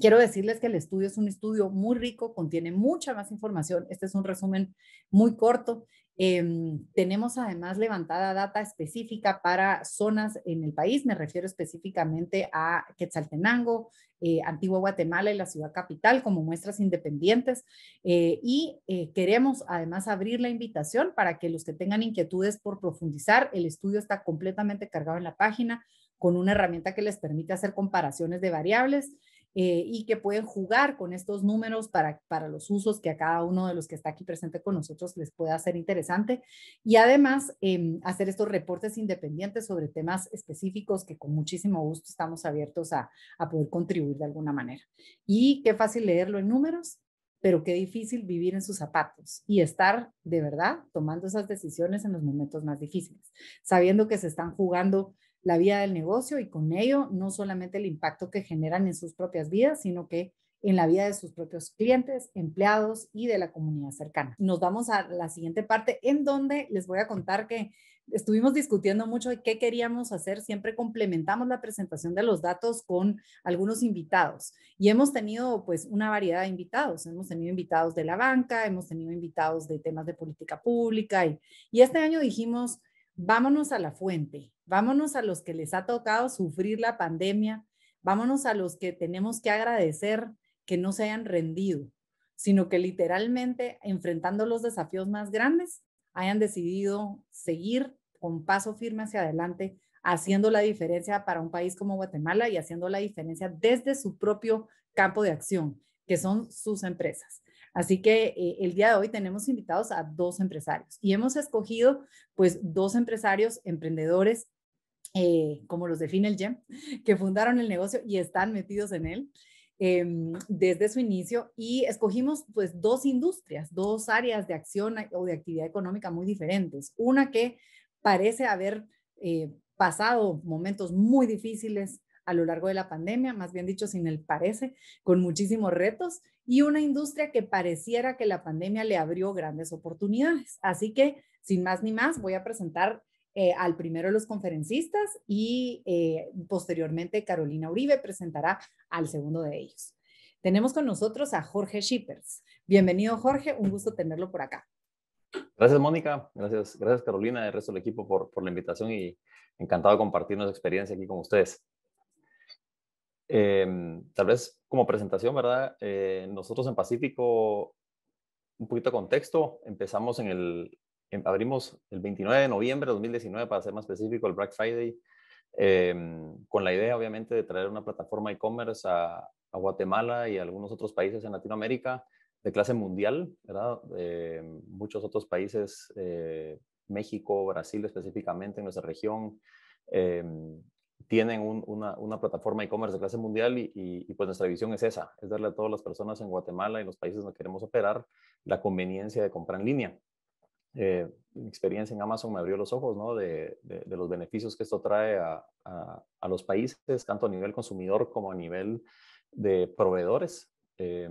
Quiero decirles que el estudio es un estudio muy rico, contiene mucha más información. Este es un resumen muy corto Em, tenemos además levantada data específica para zonas en el país, me refiero específicamente a Quetzaltenango, eh, Antigua Guatemala y la ciudad capital como muestras independientes. Eh, y eh, queremos además abrir la invitación para que los que tengan inquietudes por profundizar, el estudio está completamente cargado en la página con una herramienta que les permite hacer comparaciones de variables. Eh, y que pueden jugar con estos números para, para los usos que a cada uno de los que está aquí presente con nosotros les pueda ser interesante. Y además, em, hacer estos reportes independientes sobre temas específicos que con muchísimo gusto estamos abiertos a, a poder contribuir de alguna manera. Y qué fácil leerlo en números pero qué difícil vivir en sus zapatos y estar de verdad tomando esas decisiones en los momentos más difíciles, sabiendo que se están jugando la vida del negocio y con ello no solamente el impacto que generan en sus propias vidas, sino que en la vida de sus propios clientes, empleados y de la comunidad cercana. Nos vamos a la siguiente parte en donde les voy a contar que estuvimos discutiendo mucho de qué queríamos hacer. Siempre complementamos la presentación de los datos con algunos invitados y hemos tenido pues una variedad de invitados. Hemos tenido invitados de la banca, hemos tenido invitados de temas de política pública y este año dijimos vámonos a la fuente, vámonos a los que les ha tocado sufrir la pandemia, vámonos a los que tenemos que agradecer que no se hayan rendido, sino que literalmente enfrentando los desafíos más grandes, hayan decidido seguir con paso firme hacia adelante, haciendo la diferencia para un país como Guatemala y haciendo la diferencia desde su propio campo de acción, que son sus empresas. Así que eh, el día de hoy tenemos invitados a dos empresarios y hemos escogido pues dos empresarios emprendedores. Eh, como los define el GEM, que fundaron el negocio y están metidos en él em, desde su inicio y escogimos pues dos industrias, dos áreas de acción o de actividad económica muy diferentes. Una que parece haber eh, pasado momentos muy difíciles a lo largo de la pandemia, más bien dicho, sin el parece, con muchísimos retos, y una industria que pareciera que la pandemia le abrió grandes oportunidades. Así que, sin más ni más, voy a presentar eh, al primero de los conferencistas y eh, posteriormente Carolina Uribe presentará al segundo de ellos. Tenemos con nosotros a Jorge Schippers. Bienvenido, Jorge. Un gusto tenerlo por acá. Gracias, Mónica. Gracias, Carolina y el resto del equipo por, la invitación y encantado de compartir nuestra experiencia aquí con ustedes. Em, tal vez como presentación, ¿verdad? Eh, nosotros en Pacífico, un poquito de contexto, empezamos en el, abrimos el 29 de noviembre de 2019, para ser más específico, el Black Friday, em, con la idea obviamente de traer una plataforma e-commerce a, Guatemala y algunos otros países en Latinoamérica de clase mundial, ¿verdad? Em, muchos otros países, eh, México, Brasil específicamente en nuestra región, eh, tienen una, plataforma e-commerce de clase mundial y, pues nuestra visión es esa, es darle a todas las personas en Guatemala y en los países donde queremos operar la conveniencia de comprar en línea. Eh, mi experiencia en Amazon me abrió los ojos de, los beneficios que esto trae a, los países, tanto a nivel consumidor como a nivel de proveedores. Eh,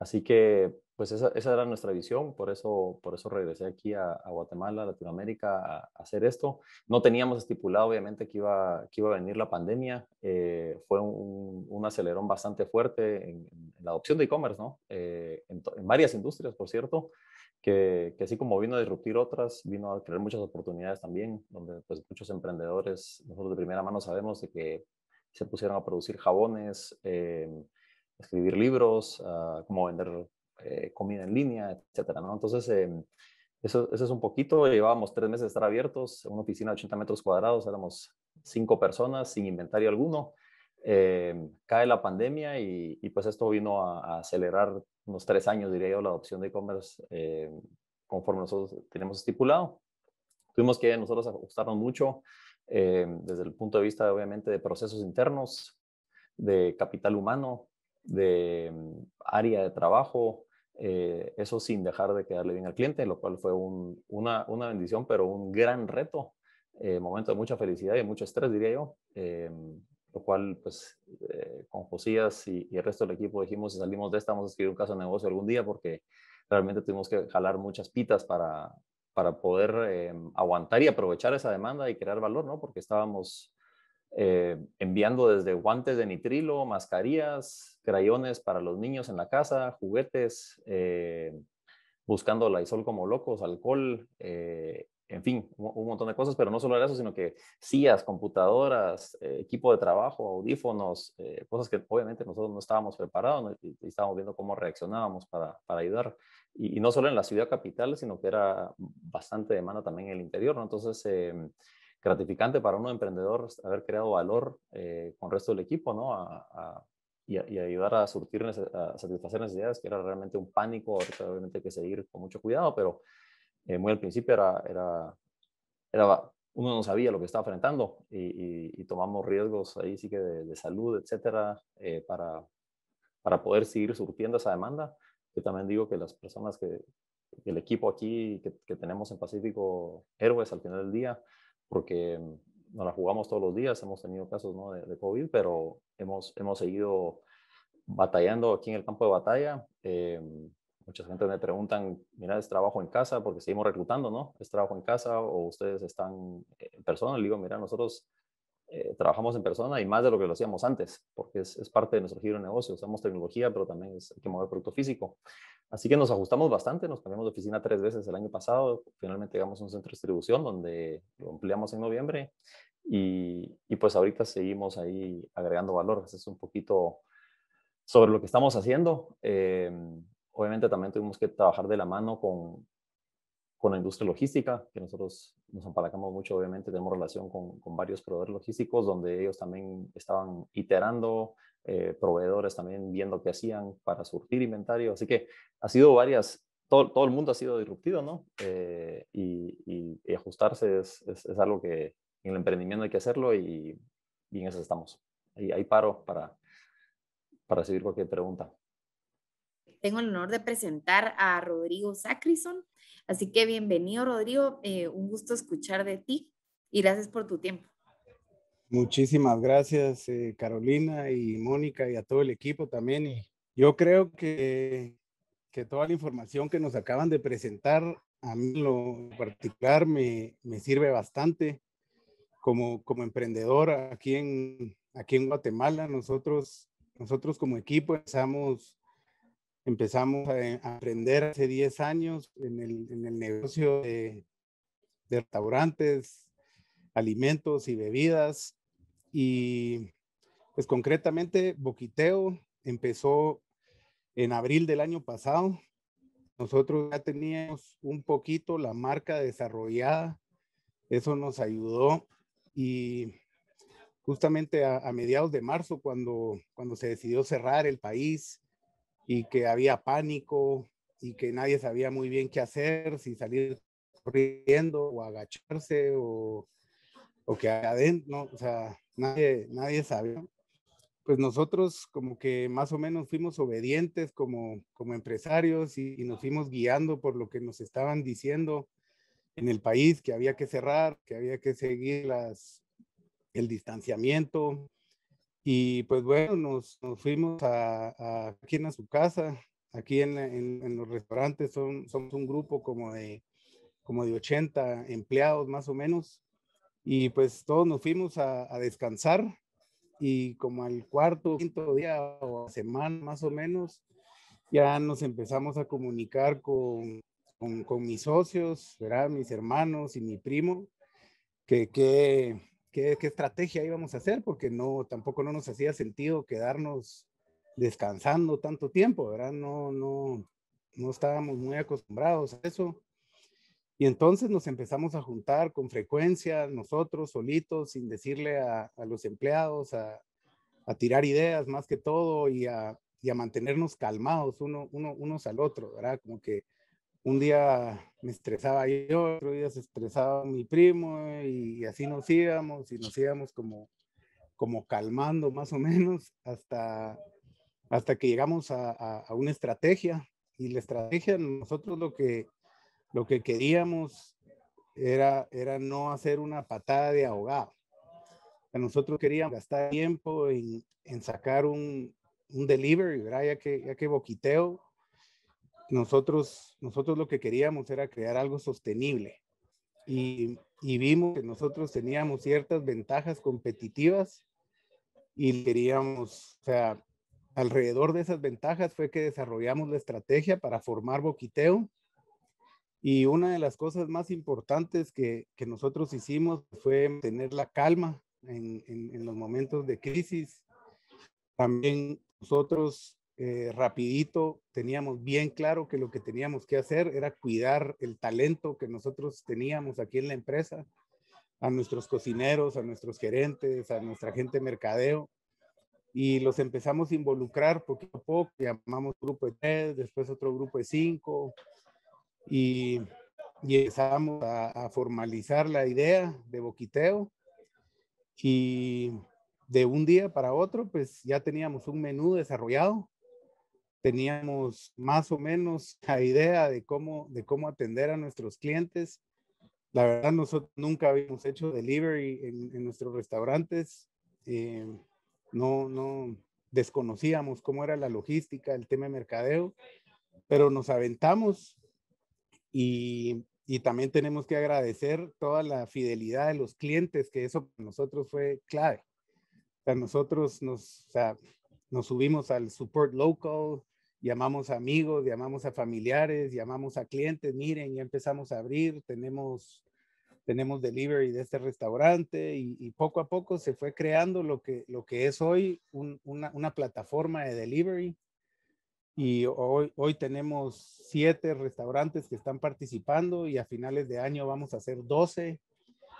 así que pues esa, era nuestra visión, por eso, por eso regresé aquí a, a Guatemala, Latinoamérica, a, hacer esto. No teníamos estipulado, obviamente, que iba, que iba a venir la pandemia. Eh, fue un, un, acelerón bastante fuerte en, la adopción de e-commerce, ¿no? Eh, en, varias industrias, por cierto, que, así como vino a disruptir otras, vino a crear muchas oportunidades también, donde pues muchos emprendedores, nosotros de primera mano sabemos de que se pusieron a producir jabones, eh, escribir libros, ah, como vender eh, comida en línea, etcétera, Entonces, em, eso, es un poquito. Llevábamos tres meses de estar abiertos, una oficina de 80 metros cuadrados, éramos cinco personas sin inventario alguno. Em, cae la pandemia y, pues esto vino a, a, acelerar unos tres años, diría yo, la adopción de e-commerce em, conforme nosotros tenemos estipulado. Tuvimos que nosotros ajustarnos mucho desde el punto de vista, obviamente, de procesos internos, de capital humano, de área de trabajo, eh, eso sin dejar de quedarle bien al cliente, lo cual fue una, bendición, pero un gran reto, eh, momento de mucha felicidad y mucho estrés, diría yo, eh, lo cual, pues, con Josías y, el resto del equipo dijimos, si salimos de esta, vamos a escribir un caso de negocio algún día, porque realmente tuvimos que jalar muchas pitas para, para poder aguantar y aprovechar esa demanda y crear valor, ¿no? Porque estábamos eh, enviando desde guantes de nitrilo, mascarillas, crayones para los niños en la casa, juguetes, eh, buscando la isol como locos, alcohol, eh, en fin, un, montón de cosas, pero no solo era eso, sino que sillas, computadoras, equipo de trabajo, audífonos, cosas que obviamente nosotros no estábamos preparados y, estábamos viendo cómo reaccionábamos para, ayudar. Y, no solo en la ciudad capital, sino que era bastante demanda también en el interior, ¿no? Entonces, em, gratificante para uno emprendedor haber creado valor eh, con el resto del equipo, ¿no? y, ayudar a surtir, las satisfacer necesidades, que era realmente un pánico, ahorita hay que seguir con mucho cuidado, pero eh, muy al principio era, uno no sabía lo que estaba enfrentando y, tomamos riesgos ahí sí que de, salud, etcétera, eh, para, poder seguir surtiendo esa demanda. Yo también digo que las personas que, el equipo aquí que, que tenemos en Pacífico, héroes al final del día, porque nos la jugamos todos los días, hemos tenido casos de, COVID, pero hemos, hemos seguido batallando aquí en el campo de batalla. Eh, muchas gente me preguntan, mira, ¿es trabajo en casa? Porque seguimos reclutando, ¿no? ¿Es trabajo en casa o ustedes están en persona? Le digo, mira, nosotros eh, trabajamos en persona y más de lo que lo hacíamos antes, porque es, es parte de nuestro giro de negocio. Usamos tecnología, pero también es, hay que mover producto físico. Así que nos ajustamos bastante, nos cambiamos de oficina tres veces el año pasado, finalmente llegamos a un centro de distribución donde lo ampliamos en noviembre y, pues ahorita seguimos ahí agregando valor, eso es un poquito sobre lo que estamos haciendo. Eh, obviamente también tuvimos que trabajar de la mano con, con la industria logística, que nosotros nos empalacamos mucho, obviamente tenemos relación con, varios proveedores logísticos, donde ellos también estaban iterando, eh, proveedores también viendo qué hacían para surtir inventario, así que ha sido varias, todo, el mundo ha sido disruptivo, ¿no? Eh, y, ajustarse es, algo que en el emprendimiento hay que hacerlo y, y en eso estamos. Y hay paro para, para recibir cualquier pregunta tengo el honor de presentar a Rodrigo Sacrison. Así que bienvenido, Rodrigo. Eh, un gusto escuchar de ti y gracias por tu tiempo. Muchísimas gracias, eh, Carolina y Mónica y a todo el equipo también. yo creo que, que toda la información que nos acaban de presentar, a mí en lo particular me, me sirve bastante como, como emprendedor aquí en, aquí en Guatemala. Nosotros, nosotros como equipo empezamos empezamos a, eh, aprender hace 10 años en el, negocio de, restaurantes, alimentos y bebidas. Y pues concretamente Boquiteo empezó en abril del año pasado. Nosotros ya teníamos un poquito la marca desarrollada. Eso nos ayudó y justamente a, mediados de marzo cuando, cuando se decidió cerrar el país, y que había pánico y que nadie sabía muy bien qué hacer, si salir corriendo o agacharse o, o que adentro, o sea, nadie, nadie sabía. Pues nosotros como que más o menos fuimos obedientes como, como empresarios y, y nos fuimos guiando por lo que nos estaban diciendo en el país, que había que cerrar, que había que seguir las, el distanciamiento, y pues bueno, nos, fuimos a, aquí en su casa, aquí en, los restaurantes, somos un grupo como de, como de 80 empleados más o menos. Y pues todos nos fuimos a, descansar y como al cuarto, quinto día o semana más o menos, ya nos empezamos a comunicar con, con, mis socios, ¿verdad? mis hermanos y mi primo, que qué, estrategia íbamos a hacer, porque no, tampoco no nos hacía sentido quedarnos descansando tanto tiempo, ¿verdad? No, no, no estábamos muy acostumbrados a eso. Y entonces nos empezamos a juntar con frecuencia, nosotros solitos, sin decirle a, a los empleados, a, a, tirar ideas más que todo y a, y a mantenernos calmados uno, uno, unos al otro, ¿verdad? Como que un día me estresaba yo, otro día se estresaba mi primo eh, y así nos íbamos y nos íbamos como, como calmando más o menos hasta, hasta que llegamos a, una estrategia y la estrategia nosotros lo que, lo que queríamos era, era no hacer una patada de ahogado. Nosotros queríamos gastar tiempo en, sacar un, un delivery, Ya que, ya que boquiteo nosotros, nosotros lo que queríamos era crear algo sostenible y, vimos que nosotros teníamos ciertas ventajas competitivas y queríamos, o sea, alrededor de esas ventajas fue que desarrollamos la estrategia para formar Boquiteo. Y una de las cosas más importantes que, que nosotros hicimos fue tener la calma en, en, en, los momentos de crisis. También nosotros eh, rapidito, teníamos bien claro que lo que teníamos que hacer era cuidar el talento que nosotros teníamos aquí en la empresa, a nuestros cocineros, a nuestros gerentes, a nuestra gente mercadeo, y los empezamos a involucrar poco a poco, llamamos grupo de tres, después otro grupo de cinco, y, empezamos a formalizar la idea de boquiteo, y de un día para otro, pues ya teníamos un menú desarrollado teníamos más o menos la idea de cómo, de cómo atender a nuestros clientes. La verdad, nosotros nunca habíamos hecho delivery en, nuestros restaurantes. Eh, no, no desconocíamos cómo era la logística, el tema de mercadeo, pero nos aventamos y, y también tenemos que agradecer toda la fidelidad de los clientes, que eso para nosotros fue clave. para nosotros nos, o sea, nos subimos al support local, llamamos a amigos, llamamos a familiares, llamamos a clientes, miren, ya empezamos a abrir, tenemos, tenemos delivery de este restaurante y, poco a poco se fue creando lo que, lo que es hoy una, una, plataforma de delivery. Y hoy, hoy tenemos siete restaurantes que están participando y a finales de año vamos a hacer doce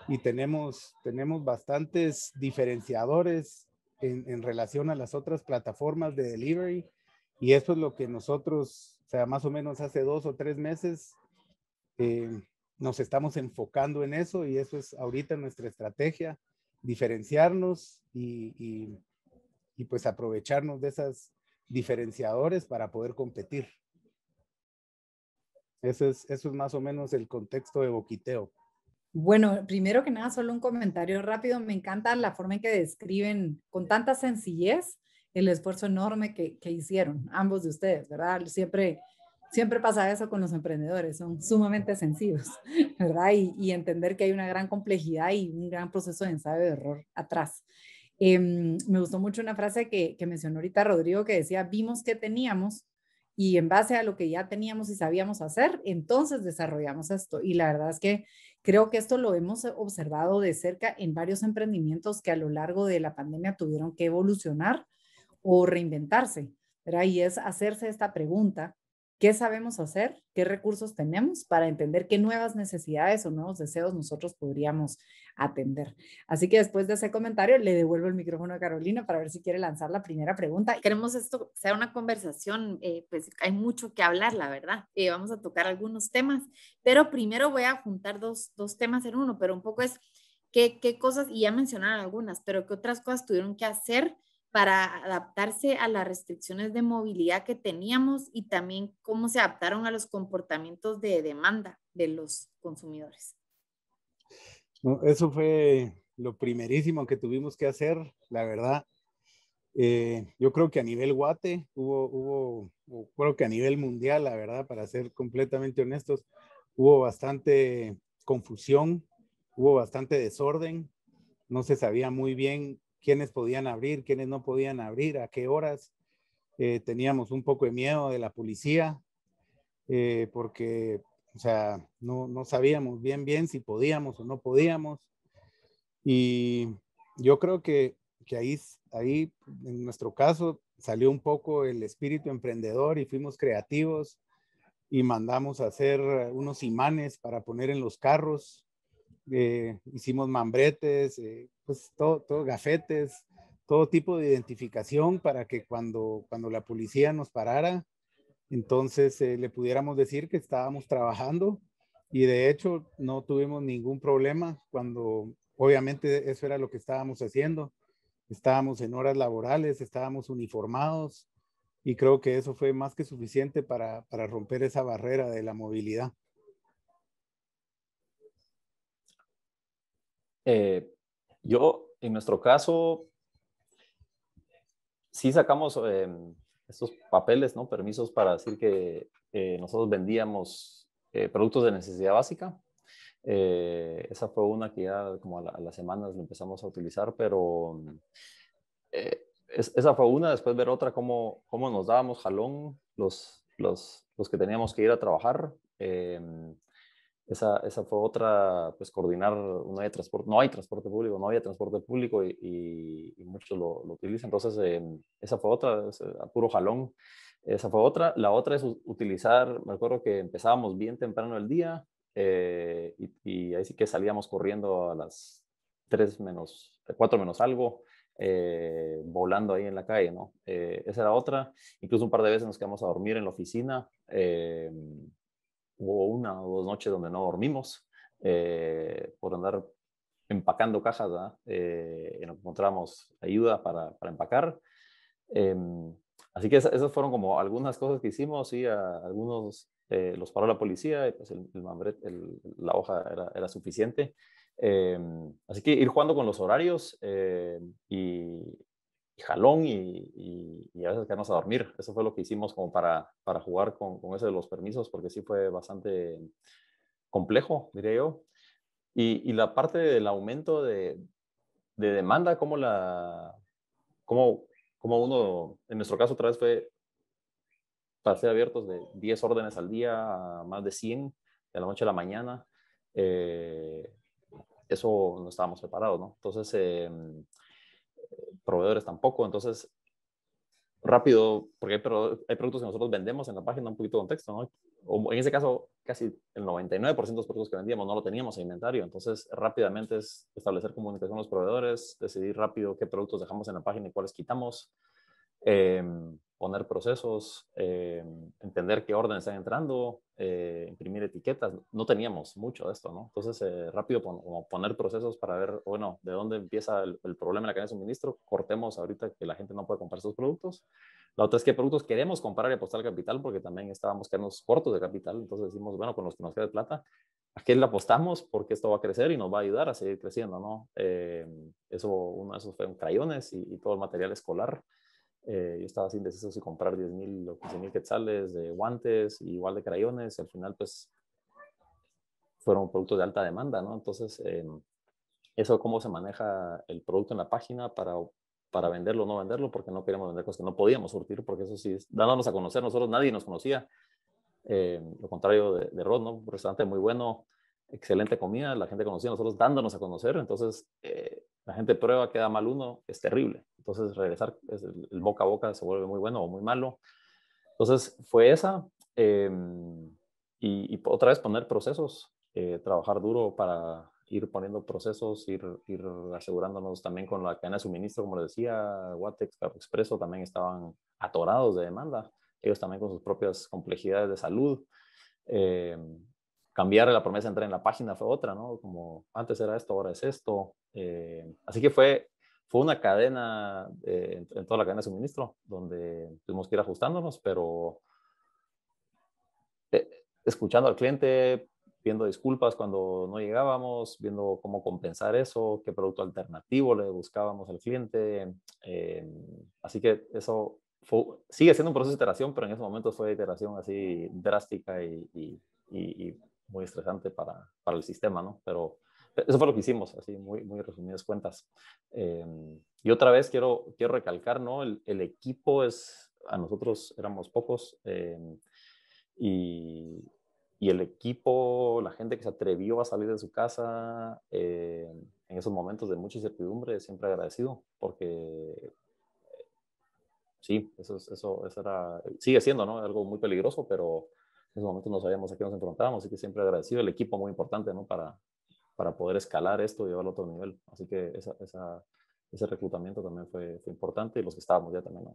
y tenemos, tenemos bastantes diferenciadores en, en relación a las otras plataformas de delivery y eso es lo que nosotros, o sea, más o menos hace dos o tres meses, eh, nos estamos enfocando en eso y eso es ahorita nuestra estrategia, diferenciarnos y, pues aprovecharnos de esos diferenciadores para poder competir. Eso es, eso es más o menos el contexto de Boquiteo. Bueno, primero que nada, solo un comentario rápido. Me encanta la forma en que describen con tanta sencillez el esfuerzo enorme que, que hicieron ambos de ustedes, ¿verdad? Siempre, siempre pasa eso con los emprendedores, son sumamente sencillos, ¿verdad? Y, entender que hay una gran complejidad y un gran proceso de ensayo de error atrás. Em, me gustó mucho una frase que, que mencionó ahorita Rodrigo que decía, vimos que teníamos y en base a lo que ya teníamos y sabíamos hacer, entonces desarrollamos esto. Y la verdad es que creo que esto lo hemos observado de cerca en varios emprendimientos que a lo largo de la pandemia tuvieron que evolucionar o reinventarse, ¿verdad? Y es hacerse esta pregunta, ¿qué sabemos hacer? ¿Qué recursos tenemos para entender qué nuevas necesidades o nuevos deseos nosotros podríamos atender? Así que después de ese comentario le devuelvo el micrófono a Carolina para ver si quiere lanzar la primera pregunta. Queremos esto sea una conversación, eh, pues hay mucho que hablar, la verdad. Eh, vamos a tocar algunos temas, pero primero voy a juntar dos, temas en uno, pero un poco es... ¿Qué, qué cosas, y ya mencionaron algunas, pero qué otras cosas tuvieron que hacer para adaptarse a las restricciones de movilidad que teníamos y también cómo se adaptaron a los comportamientos de demanda de los consumidores. eso fue lo primerísimo que tuvimos que hacer, la verdad. Eh, yo creo que a nivel guate hubo, hubo, creo que a nivel mundial, la verdad, para ser completamente honestos, hubo bastante confusión, hubo bastante desorden, no se sabía muy bien quiénes podían abrir, quiénes no podían abrir, a qué horas. Eh, teníamos un poco de miedo de la policía, eh, porque, o sea, no, sabíamos bien, bien si podíamos o no podíamos. Y yo creo que, que ahí, ahí, en nuestro caso, salió un poco el espíritu emprendedor y fuimos creativos y mandamos a hacer unos imanes para poner en los carros eh, hicimos mambretes, eh, pues todo, todo, gafetes, todo tipo de identificación para que cuando, cuando la policía nos parara, entonces eh, le pudiéramos decir que estábamos trabajando y de hecho no tuvimos ningún problema cuando obviamente eso era lo que estábamos haciendo. Estábamos en horas laborales, estábamos uniformados y creo que eso fue más que suficiente para romper esa barrera de la movilidad. Eh, yo, en nuestro caso, sí sacamos eh, estos papeles, ¿no? Permisos para decir que eh, nosotros vendíamos productos de necesidad básica. esa fue una que ya como a, las semanas lo empezamos a utilizar, pero esa fue una. Después ver otra, cómo, cómo nos dábamos jalón los, los, los que teníamos que ir a trabajar. Esa, esa fue otra, pues coordinar, no hay transporte, no hay transporte público, no había transporte público y, muchos lo, utilizan. Entonces, em, esa fue otra, a puro jalón. Esa fue otra. La otra es utilizar, me acuerdo que empezábamos bien temprano el día eh, y, ahí sí que salíamos corriendo a las tres menos, cuatro menos algo, eh, volando ahí en la calle, ¿no? Eh, esa era otra. Incluso un par de veces nos quedamos a dormir en la oficina em, hubo una o dos noches donde no dormimos eh, por andar empacando cajas, eh, y nos encontramos ayuda para, para empacar. Em, así que esas, fueron como algunas cosas que hicimos y algunos eh, los paró la policía y pues el, el, la hoja era, era suficiente. Em, así que ir jugando con los horarios y, jalón y, a veces quedarnos a dormir. Eso fue lo que hicimos como para, para jugar con, con eso de los permisos, porque sí fue bastante complejo, diría yo. Y, la parte del aumento de, de demanda, como la, como, como uno, en nuestro caso otra vez fue para ser abiertos de 10 órdenes al día a más de 100 de la noche a la mañana. Eh, eso no estábamos preparados, ¿no? Entonces, em, proveedores tampoco. Entonces, rápido, porque hay, hay, productos que nosotros vendemos en la página, un poquito de contexto, ¿no? O en ese caso, casi el 99% de los productos que vendíamos no lo teníamos en inventario. Entonces, rápidamente es establecer comunicación con los proveedores, decidir rápido qué productos dejamos en la página y cuáles quitamos. Em, poner procesos, em, entender qué orden están entrando, eh, imprimir etiquetas. No teníamos mucho de esto, ¿no? Entonces, eh, rápido como poner procesos para ver, bueno, de dónde empieza el, problema en la cadena de suministro. Cortemos ahorita que la gente no puede comprar esos productos. La otra es qué productos queremos comprar y apostar capital, porque también estábamos quedándonos cortos de capital. Entonces decimos, bueno, con los que nos queda de plata, ¿a qué le apostamos? Porque esto va a crecer y nos va a ayudar a seguir creciendo, ¿no? Em, eso, uno de esos fue un crayones y todo el material escolar. Eh, yo estaba así indeciso si comprar 10 mil o 15 mil quetzales de guantes, igual de crayones, y al final pues fueron productos de alta demanda, ¿no? Entonces, em, eso cómo se maneja el producto en la página para, para venderlo o no venderlo, porque no queríamos vender cosas que no podíamos surtir, porque eso sí, dándonos a conocer nosotros, nadie nos conocía. Em, lo contrario de, Rod, ¿no? restaurante muy bueno, excelente comida, la gente conocía, nosotros dándonos a conocer, entonces eh, la gente prueba queda mal uno, es terrible. Entonces regresar, el, boca a boca se vuelve muy bueno o muy malo. Entonces fue esa. Em, y, otra vez poner procesos, eh, trabajar duro para ir poniendo procesos, ir, asegurándonos también con la cadena de suministro, como les decía, Watex, Capo Expreso también estaban atorados de demanda, ellos también con sus propias complejidades de salud. Em, cambiar la promesa de entrar en la página fue otra, ¿no? Como antes era esto, ahora es esto. Eh, así que fue, fue una cadena, eh, en toda la cadena de suministro, donde tuvimos que ir ajustándonos, pero eh, escuchando al cliente, viendo disculpas cuando no llegábamos, viendo cómo compensar eso, qué producto alternativo le buscábamos al cliente. así que eso sigue siendo un proceso de iteración, pero en ese momento fue iteración así drástica y muy estresante para, para el sistema, ¿no? Pero eso fue lo que hicimos, así, muy, muy resumidas cuentas. Em, y otra vez quiero, quiero recalcar, ¿no? El, equipo es, a nosotros éramos pocos em, y, y, el equipo, la gente que se atrevió a salir de su casa em, en esos momentos de mucha incertidumbre, siempre agradecido, porque eh, sí, eso, eso, eso era, sigue siendo, ¿no? Algo muy peligroso, pero en ese momento no sabíamos a qué nos enfrentábamos, así que siempre agradecido. El equipo muy importante, ¿no? Para, para poder escalar esto y llevarlo a otro nivel. Así que ese reclutamiento también fue, importante y los que estábamos ya también.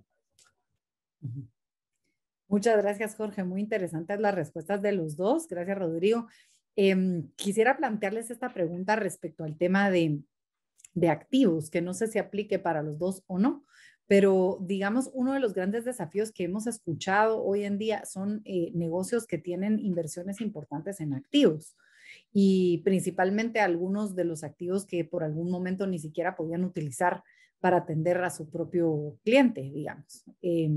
Muchas gracias, Jorge. Muy interesantes las respuestas de los dos. Gracias, Rodrigo. Em, quisiera plantearles esta pregunta respecto al tema de, de activos, que no sé si aplique para los dos o no, pero digamos, uno de los grandes desafíos que hemos escuchado hoy en día son eh, negocios que tienen inversiones importantes en activos y principalmente algunos de los activos que por algún momento ni siquiera podían utilizar para atender a su propio cliente, digamos. Eh,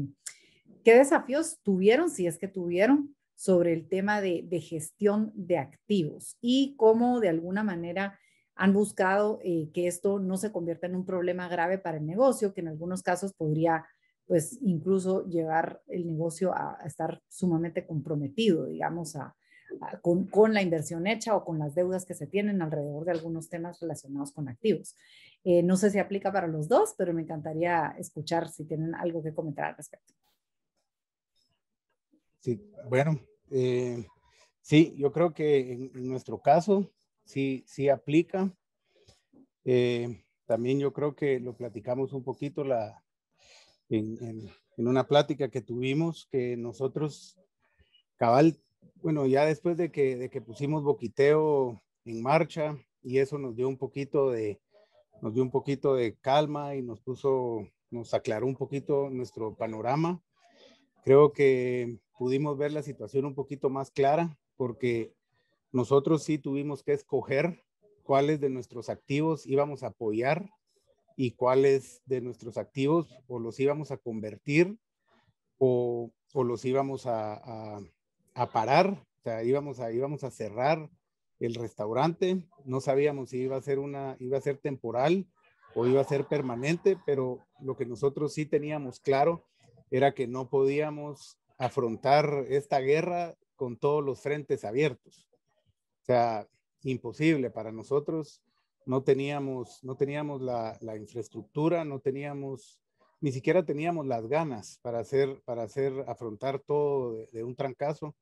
¿Qué desafíos tuvieron, si es que tuvieron, sobre el tema de, de gestión de activos y cómo de alguna manera han buscado eh, que esto no se convierta en un problema grave para el negocio, que en algunos casos podría pues incluso llevar el negocio a, estar sumamente comprometido, digamos, a, con, la inversión hecha o con las deudas que se tienen alrededor de algunos temas relacionados con activos. Eh, no sé si aplica para los dos, pero me encantaría escuchar si tienen algo que comentar al respecto. Sí, bueno, eh, sí, yo creo que en, en nuestro caso, sí, sí aplica. Eh, también yo creo que lo platicamos un poquito la, en, en, una plática que tuvimos, que nosotros, cabal, bueno, ya después de que, de que pusimos boquiteo en marcha y eso nos dio un poquito de, nos dio un poquito de calma y nos puso, nos aclaró un poquito nuestro panorama. Creo que pudimos ver la situación un poquito más clara porque nosotros sí tuvimos que escoger cuáles de nuestros activos íbamos a apoyar y cuáles de nuestros activos o los íbamos a convertir o, los íbamos a, parar, o sea, íbamos a, íbamos a cerrar el restaurante, no sabíamos si iba a ser una, iba a ser temporal o iba a ser permanente, pero lo que nosotros sí teníamos claro era que no podíamos afrontar esta guerra con todos los frentes abiertos imposible para nosotros. No teníamos, no teníamos la, infraestructura, no teníamos, ni siquiera teníamos las ganas para hacer, para hacer, afrontar todo de, un trancazo.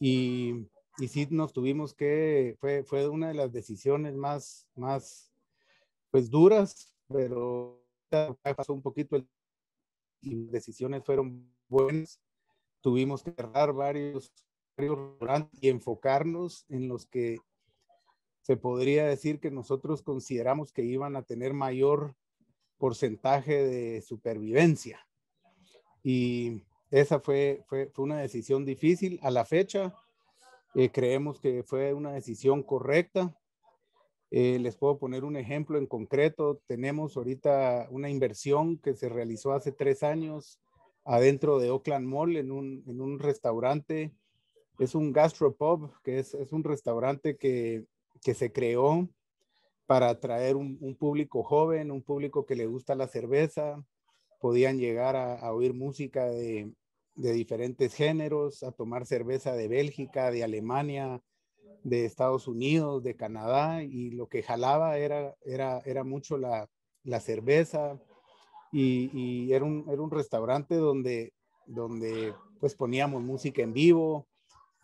Y, si sí nos tuvimos que, fue, fue una de las decisiones más, más, pues duras, pero pasó un poquito el, y decisiones fueron buenas. Tuvimos que cerrar varios y enfocarnos en los que se podría decir que nosotros consideramos que iban a tener mayor porcentaje de supervivencia. Y esa fue, fue, fue una decisión difícil. A la fecha, eh, creemos que fue una decisión correcta. Eh, les puedo poner un ejemplo en concreto. Tenemos ahorita una inversión que se realizó hace tres años adentro de Oakland Mall en un, en un restaurante es un gastropub, que es, un restaurante que, se creó para atraer un, público joven, un público que le gusta la cerveza. Podían llegar a, oír música de, diferentes géneros, a tomar cerveza de Bélgica, de Alemania, de Estados Unidos, de Canadá, y lo que jalaba era, era, mucho la, cerveza. Y, era, un, restaurante donde, donde pues poníamos música en vivo,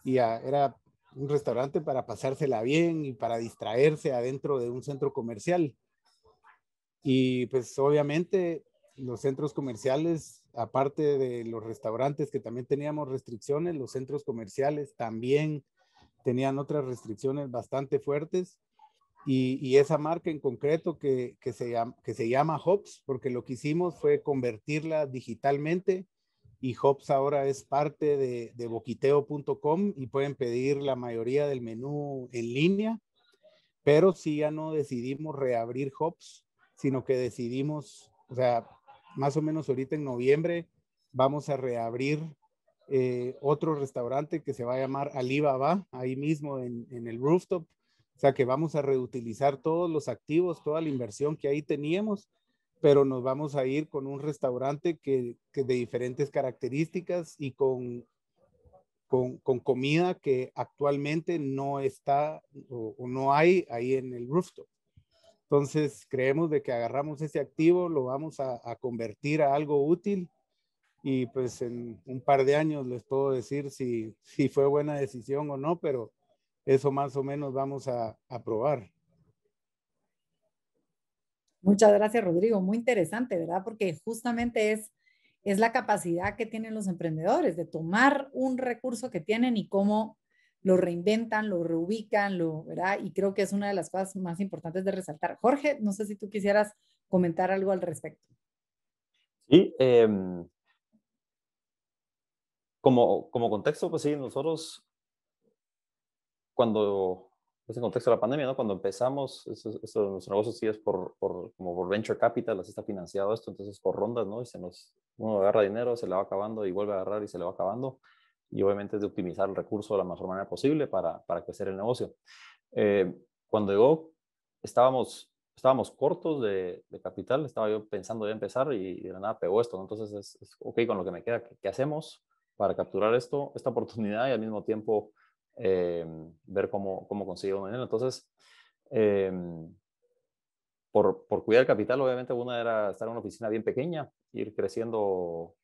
y era un restaurante para pasársela bien y para distraerse adentro de un centro comercial. Y pues obviamente los centros comerciales, aparte de los restaurantes que también teníamos restricciones, los centros comerciales también tenían otras restricciones bastante fuertes. Y, esa marca en concreto que, se llama, que se llama Hops, porque lo que hicimos fue convertirla digitalmente y Hops ahora es parte de, boquiteo.com y pueden pedir la mayoría del menú en línea, pero si sí ya no decidimos reabrir Hops, sino que decidimos, o sea, más o menos ahorita en noviembre vamos a reabrir eh, otro restaurante que se va a llamar Alibaba, ahí mismo en el rooftop, o sea que vamos a reutilizar todos los activos, toda la inversión que ahí teníamos pero nos vamos a ir con un restaurante que, de diferentes características y con, con, comida que actualmente no está o, no hay ahí en el rooftop. Entonces, creemos de que agarramos ese activo, lo vamos a, convertir a algo útil y pues en un par de años les puedo decir si, si fue buena decisión o no, pero eso más o menos vamos a, a probar. Muchas gracias, Rodrigo. Muy interesante, ¿verdad? Porque justamente es, es la capacidad que tienen los emprendedores de tomar un recurso que tienen y cómo lo reinventan, lo reubican, lo, ¿verdad? Y creo que es una de las cosas más importantes de resaltar. Jorge, no sé si tú quisieras comentar algo al respecto. Sí, em, como, como contexto, pues sí, nosotros cuando pues en contexto de la pandemia, ¿no? Cuando empezamos, esos negocios, nuestro sí es por, por, como por venture capital, así está financiado esto, entonces por rondas, ¿no? Y se nos, uno agarra dinero, se le va acabando y vuelve a agarrar y se le va acabando. Y obviamente es de optimizar el recurso de la mejor manera posible para, para crecer el negocio. Eh, cuando llegó, estábamos, estábamos cortos de, capital, estaba yo pensando ya empezar y, de nada pegó esto, ¿no? Entonces es, ok con lo que me queda, ¿qué, qué hacemos para capturar esto, esta oportunidad y al mismo tiempo eh, ver cómo, cómo un dinero. Entonces, eh, por, por, cuidar el capital, obviamente una era estar en una oficina bien pequeña, ir creciendo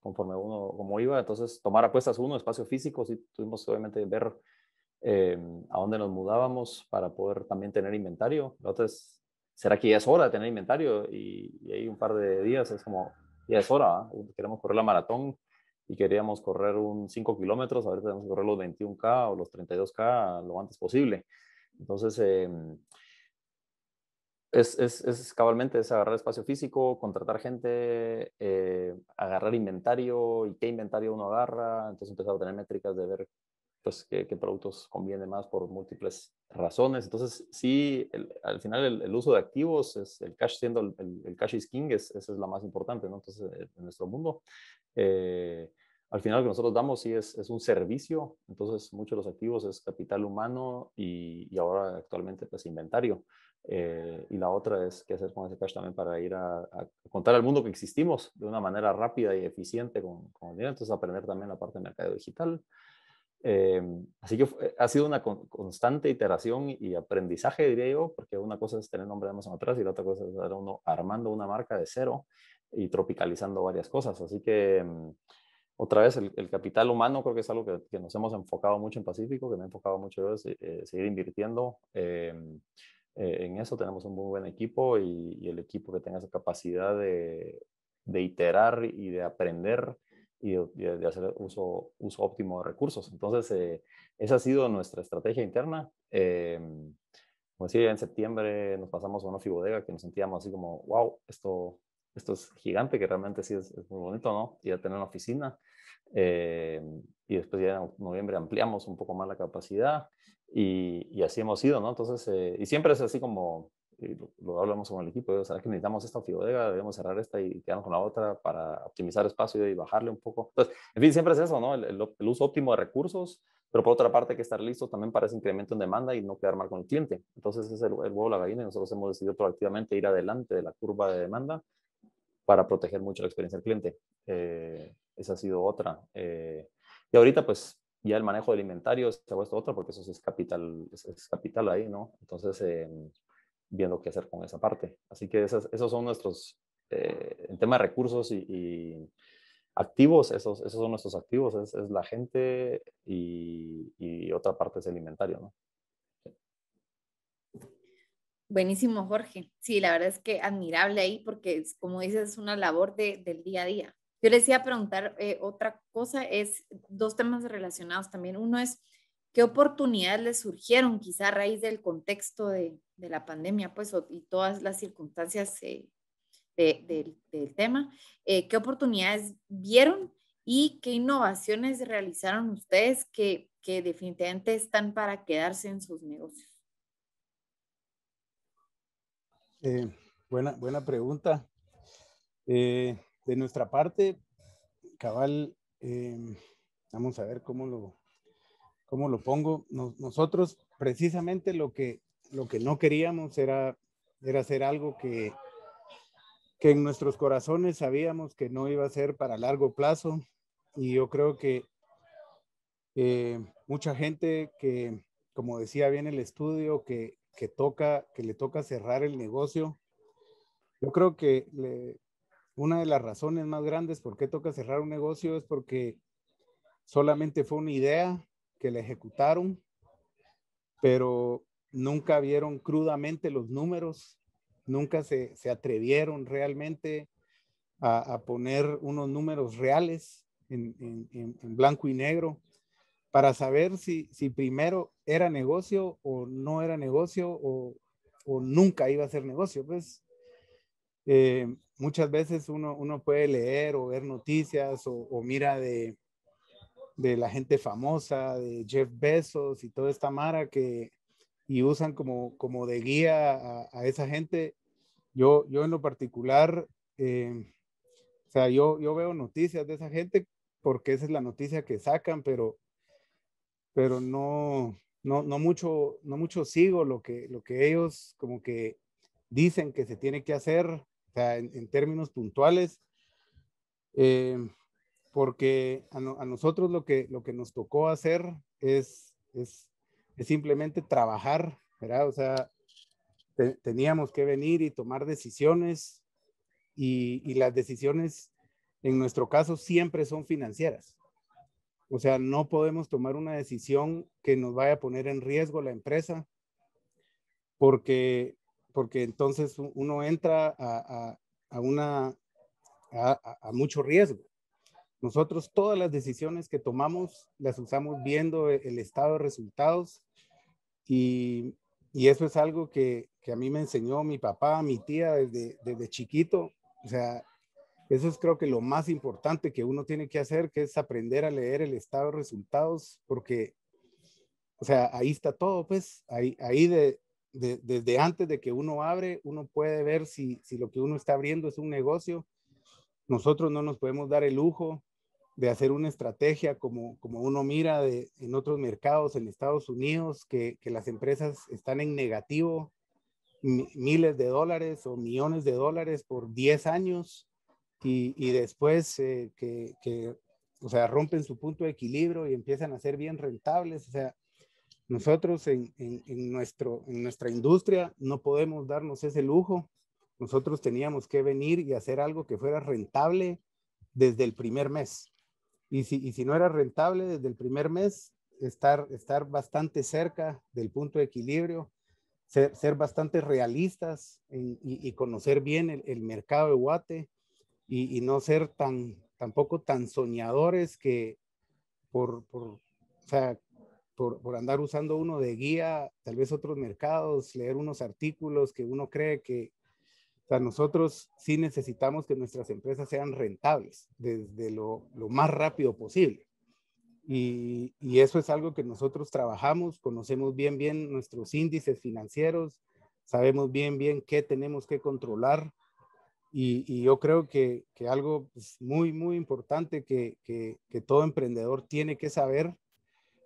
conforme uno, como iba, entonces tomar apuestas uno, espacio físico, sí tuvimos obviamente ver eh, a dónde nos mudábamos para poder también tener inventario. Entonces, ¿será que ya es hora de tener inventario? Y, hay un par de días es como, ya es hora, queremos correr la maratón, y queríamos correr un 5 kilómetros, ahorita tenemos que correr los 21K o los 32K lo antes posible. Entonces, em, es, es, es, cabalmente es agarrar espacio físico, contratar gente, eh, agarrar inventario y qué inventario uno agarra. Entonces empezar a tener métricas de ver pues qué, productos conviene más por múltiples razones. Entonces, sí, al final el, uso de activos, es el cash siendo el, cash is king, esa es la más importante, Entonces, eh, en nuestro mundo, eh, al final lo que nosotros damos sí es, un servicio, entonces muchos de los activos es capital humano y, ahora actualmente pues inventario. Eh, y la otra es qué hacer con ese cash también para ir a, contar al mundo que existimos de una manera rápida y eficiente con, dinero, entonces aprender también la parte del mercado digital. Eh, así que ha sido una constante iteración y aprendizaje, diría yo, porque una cosa es tener nombre de Amazon atrás y la otra cosa es estar uno armando una marca de cero y tropicalizando varias cosas. Así que mm, otra vez, el, capital humano creo que es algo que, nos hemos enfocado mucho en Pacífico, que me he enfocado mucho yo, es eh, seguir invirtiendo eh, en eso. Tenemos un muy buen equipo y, el equipo que tenga esa capacidad de, de, iterar y de aprender y de, hacer uso, uso óptimo de recursos. Entonces, eh, esa ha sido nuestra estrategia interna. Eh, como decía, en septiembre nos pasamos a una fibodega que nos sentíamos así como, wow, esto, esto es gigante, que realmente sí es, muy bonito, ¿no? Y a tener una oficina. Eh, y después ya en noviembre ampliamos un poco más la capacidad y, así hemos ido, ¿no? Entonces, eh, y siempre es así como lo, lo, hablamos con el equipo, o sea, que necesitamos esta oficina, debemos cerrar esta y quedarnos con la otra para optimizar espacio y bajarle un poco. Entonces, en fin, siempre es eso, ¿no? El, uso óptimo de recursos, pero por otra parte hay que estar listos también para ese incremento en demanda y no quedar mal con el cliente. Entonces, es el, huevo huevo la gallina y nosotros hemos decidido proactivamente ir adelante de la curva de demanda para proteger mucho la experiencia del cliente. Eh, esa ha sido otra. Eh, y ahorita, pues, ya el manejo del inventario se ha puesto otra porque eso es capital, es, es capital ahí, ¿no? Entonces, eh, viendo qué hacer con esa parte. Así que esos son nuestros, eh, en tema de recursos y, activos, esos, esos, son nuestros activos, es, la gente y, otra parte es el inventario, ¿no? Buenísimo, Jorge. Sí, la verdad es que admirable ahí porque, como dices, es una labor de, del día a día. Yo les iba a preguntar eh, otra cosa, es dos temas relacionados también. Uno es qué oportunidades les surgieron quizá a raíz del contexto de, la pandemia pues, y todas las circunstancias eh, del tema, eh, qué oportunidades vieron y qué innovaciones realizaron ustedes que, definitivamente están para quedarse en sus negocios. Eh, buena, buena pregunta. de nuestra parte, cabal, vamos a ver cómo lo, ¿cómo lo pongo? nosotros precisamente lo que, lo que no queríamos era, era hacer algo que, que en nuestros corazones sabíamos que no iba a ser para largo plazo y yo creo que eh, mucha gente que, como decía bien el estudio, que, que, toca, que le toca cerrar el negocio, yo creo que una de las razones más grandes por qué toca cerrar un negocio es porque solamente fue una idea que le ejecutaron, pero nunca vieron crudamente los números, nunca se, atrevieron realmente a, poner unos números reales en, blanco y negro para saber si, si primero era negocio o no era negocio o, nunca iba a ser negocio. Pues eh, muchas veces uno, uno puede leer o ver noticias o mira de, de la gente famosa, de Jeff Bezos y toda esta mara que y usan como, como de guía a, esa gente. Yo, yo en lo particular, eh, o sea, yo, yo veo noticias de esa gente porque esa es la noticia que sacan, pero, pero no, no, mucho, no mucho sigo lo que, lo que ellos como que dicen que se tiene que hacer, o sea, en, términos puntuales. Eh, porque a, nosotros lo que, lo que nos tocó hacer es, es, simplemente trabajar, ¿verdad? O sea, teníamos que venir y tomar decisiones y, las decisiones en nuestro caso siempre son financieras. O sea, no podemos tomar una decisión que nos vaya a poner en riesgo la empresa, porque, porque entonces uno entra a, a, mucho riesgo. Nosotros todas las decisiones que tomamos las usamos viendo e-, el estado de resultados y, y eso es algo que, que, a mí me enseñó mi papá, mi tía desde, desde chiquito. O sea, eso es creo que lo más importante que uno tiene que hacer, que es aprender a leer el estado de resultados, porque, o sea, ahí está todo, pues, ahí, ahí de, de, desde antes de que uno abre, uno puede ver si, si lo que uno está abriendo es un negocio. Nosotros no nos podemos dar el lujo de hacer una estrategia como, como uno mira en otros mercados, en Estados Unidos, que, las empresas están en negativo miles de dólares o millones de dólares por 10 años y, después eh, que, que, o sea, rompen su punto de equilibrio y empiezan a ser bien rentables. O sea, nosotros en, nuestro, en nuestra industria no podemos darnos ese lujo. Nosotros teníamos que venir y hacer algo que fuera rentable desde el primer mes. Y si, no era rentable desde el primer mes, estar, estar bastante cerca del punto de equilibrio, ser, bastante realistas y, conocer bien el, mercado de Guate y, no ser tan, tampoco tan soñadores que por, por, andar usando uno de guía, tal vez otros mercados, leer unos artículos que uno cree que, o sea, nosotros sí necesitamos que nuestras empresas sean rentables desde lo, lo más rápido posible. Y, y, eso es algo que nosotros trabajamos, conocemos bien, bien nuestros índices financieros, sabemos bien, bien qué tenemos que controlar. Y, y yo creo que, que algo pues, muy, muy importante que, que, todo emprendedor tiene que saber,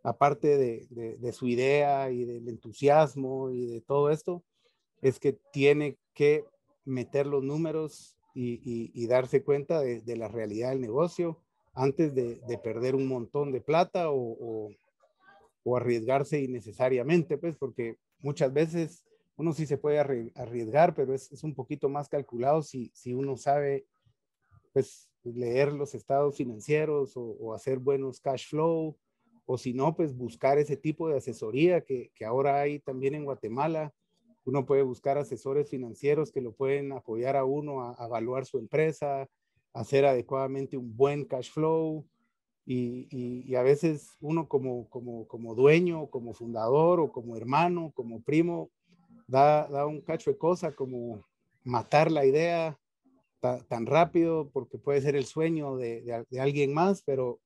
aparte de, de su idea y del entusiasmo y de todo esto, es que tiene que meter los números y, darse cuenta de, la realidad del negocio antes de, perder un montón de plata o, o, arriesgarse innecesariamente, pues porque muchas veces uno sí se puede arriesgar, pero es, un poquito más calculado si, uno sabe pues leer los estados financieros o, hacer buenos cash flow, o si no, pues buscar ese tipo de asesoría que, que ahora hay también en Guatemala, uno puede buscar asesores financieros que lo pueden apoyar a uno a, evaluar su empresa, hacer adecuadamente un buen cash flow. Y, a veces uno como, como, como dueño, como fundador o como hermano, como primo, da, un cacho de cosa como matar la idea tan rápido porque puede ser el sueño de, alguien más, pero,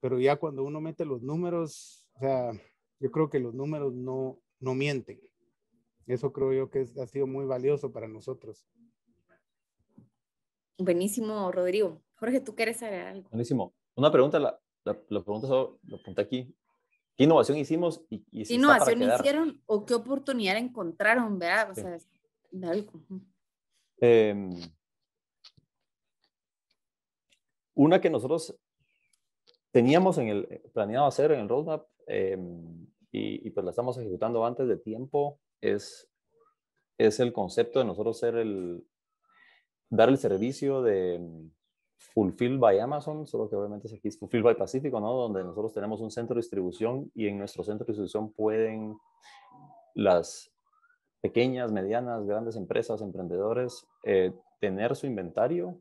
pero ya cuando uno mete los números, sea, yo creo que los números no, no mienten. Eso creo yo que ha sido muy valioso para nosotros. Buenísimo, Rodrigo. Jorge, ¿tú quieres saber algo? Buenísimo. Una pregunta, la, pregunta aquí. ¿Qué innovación hicimos? Y, ¿Qué innovación hicieron o qué oportunidad encontraron? ¿Verdad? Em, una que nosotros teníamos en el, planeado hacer en el roadmap em, y, y, pues la estamos ejecutando antes de tiempo es, es el concepto de nosotros ser el, dar el servicio de mm, Fulfilled by Amazon, solo que obviamente es aquí es Fulfilled by Pacífico, ¿no? Donde nosotros tenemos un centro de distribución y en nuestro centro de distribución pueden las pequeñas, medianas, grandes empresas, emprendedores, eh, tener su inventario.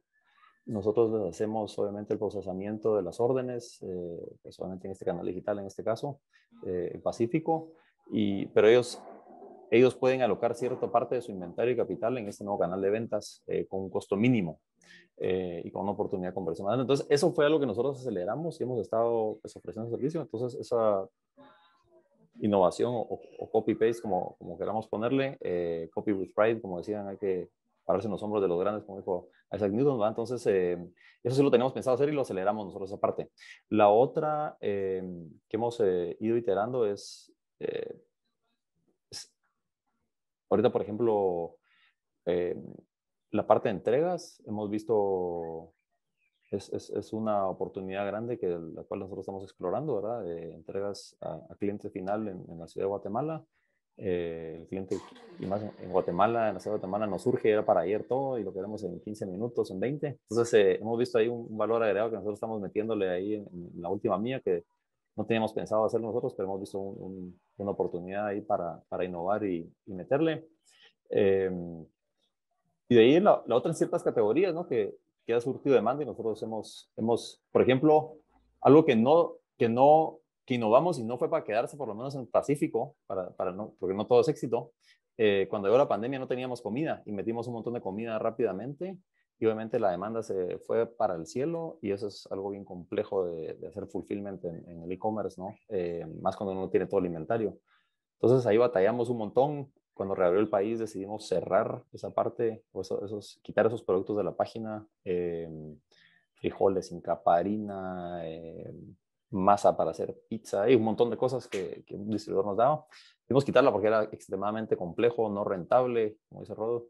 Nosotros les hacemos obviamente el procesamiento de las órdenes, eh, solamente pues, en este canal digital en este caso, eh, Pacífico, y, pero ellos ellos pueden alocar cierta parte de su inventario y capital en este nuevo canal de ventas eh, con un costo mínimo eh, y con una oportunidad de conversión. Entonces, eso fue algo que nosotros aceleramos y hemos estado pues, ofreciendo servicio. Entonces, esa innovación o, copy-paste, como, como, queramos ponerle, eh, copy with pride, como decían, hay que pararse en los hombros de los grandes, como dijo Isaac Newton, Entonces, eso sí lo teníamos pensado hacer y lo aceleramos nosotros esa parte. La otra que hemos ido iterando es Ahorita, por ejemplo, eh, la parte de entregas, hemos visto, es, una oportunidad grande que la cual nosotros estamos explorando, ¿verdad? De entregas a, cliente final en, la ciudad de Guatemala. Eh, el cliente, y más en, Guatemala, en la ciudad de Guatemala, nos surge, era para ayer todo y lo queremos en 15 minutos, en 20. Entonces, eh, hemos visto ahí un valor agregado que nosotros estamos metiéndole ahí en, en la última mía, que no teníamos pensado hacer nosotros, pero hemos visto una oportunidad ahí para, para innovar y, meterle. Em, y de ahí la, otras otra en ciertas categorías, ¿no? Que, que ha surtido demanda y nosotros hemos, hemos, por ejemplo, algo que no, que no, que innovamos y no fue para quedarse, por lo menos en Pacífico, para, para no, porque no todo es éxito. Eh, cuando llegó la pandemia no teníamos comida y metimos un montón de comida rápidamente y obviamente la demanda se fue para el cielo y eso es algo bien complejo de, hacer fulfillment en, el e-commerce, ¿no? Eh, más cuando uno tiene todo el inventario. Entonces ahí batallamos un montón. Cuando reabrió el país decidimos cerrar esa parte, esos, quitar esos productos de la página, eh, frijoles sin caparina, eh, masa para hacer pizza y un montón de cosas que, que un distribuidor nos daba. Decidimos quitarla porque era extremadamente complejo, no rentable, como dice Rodo.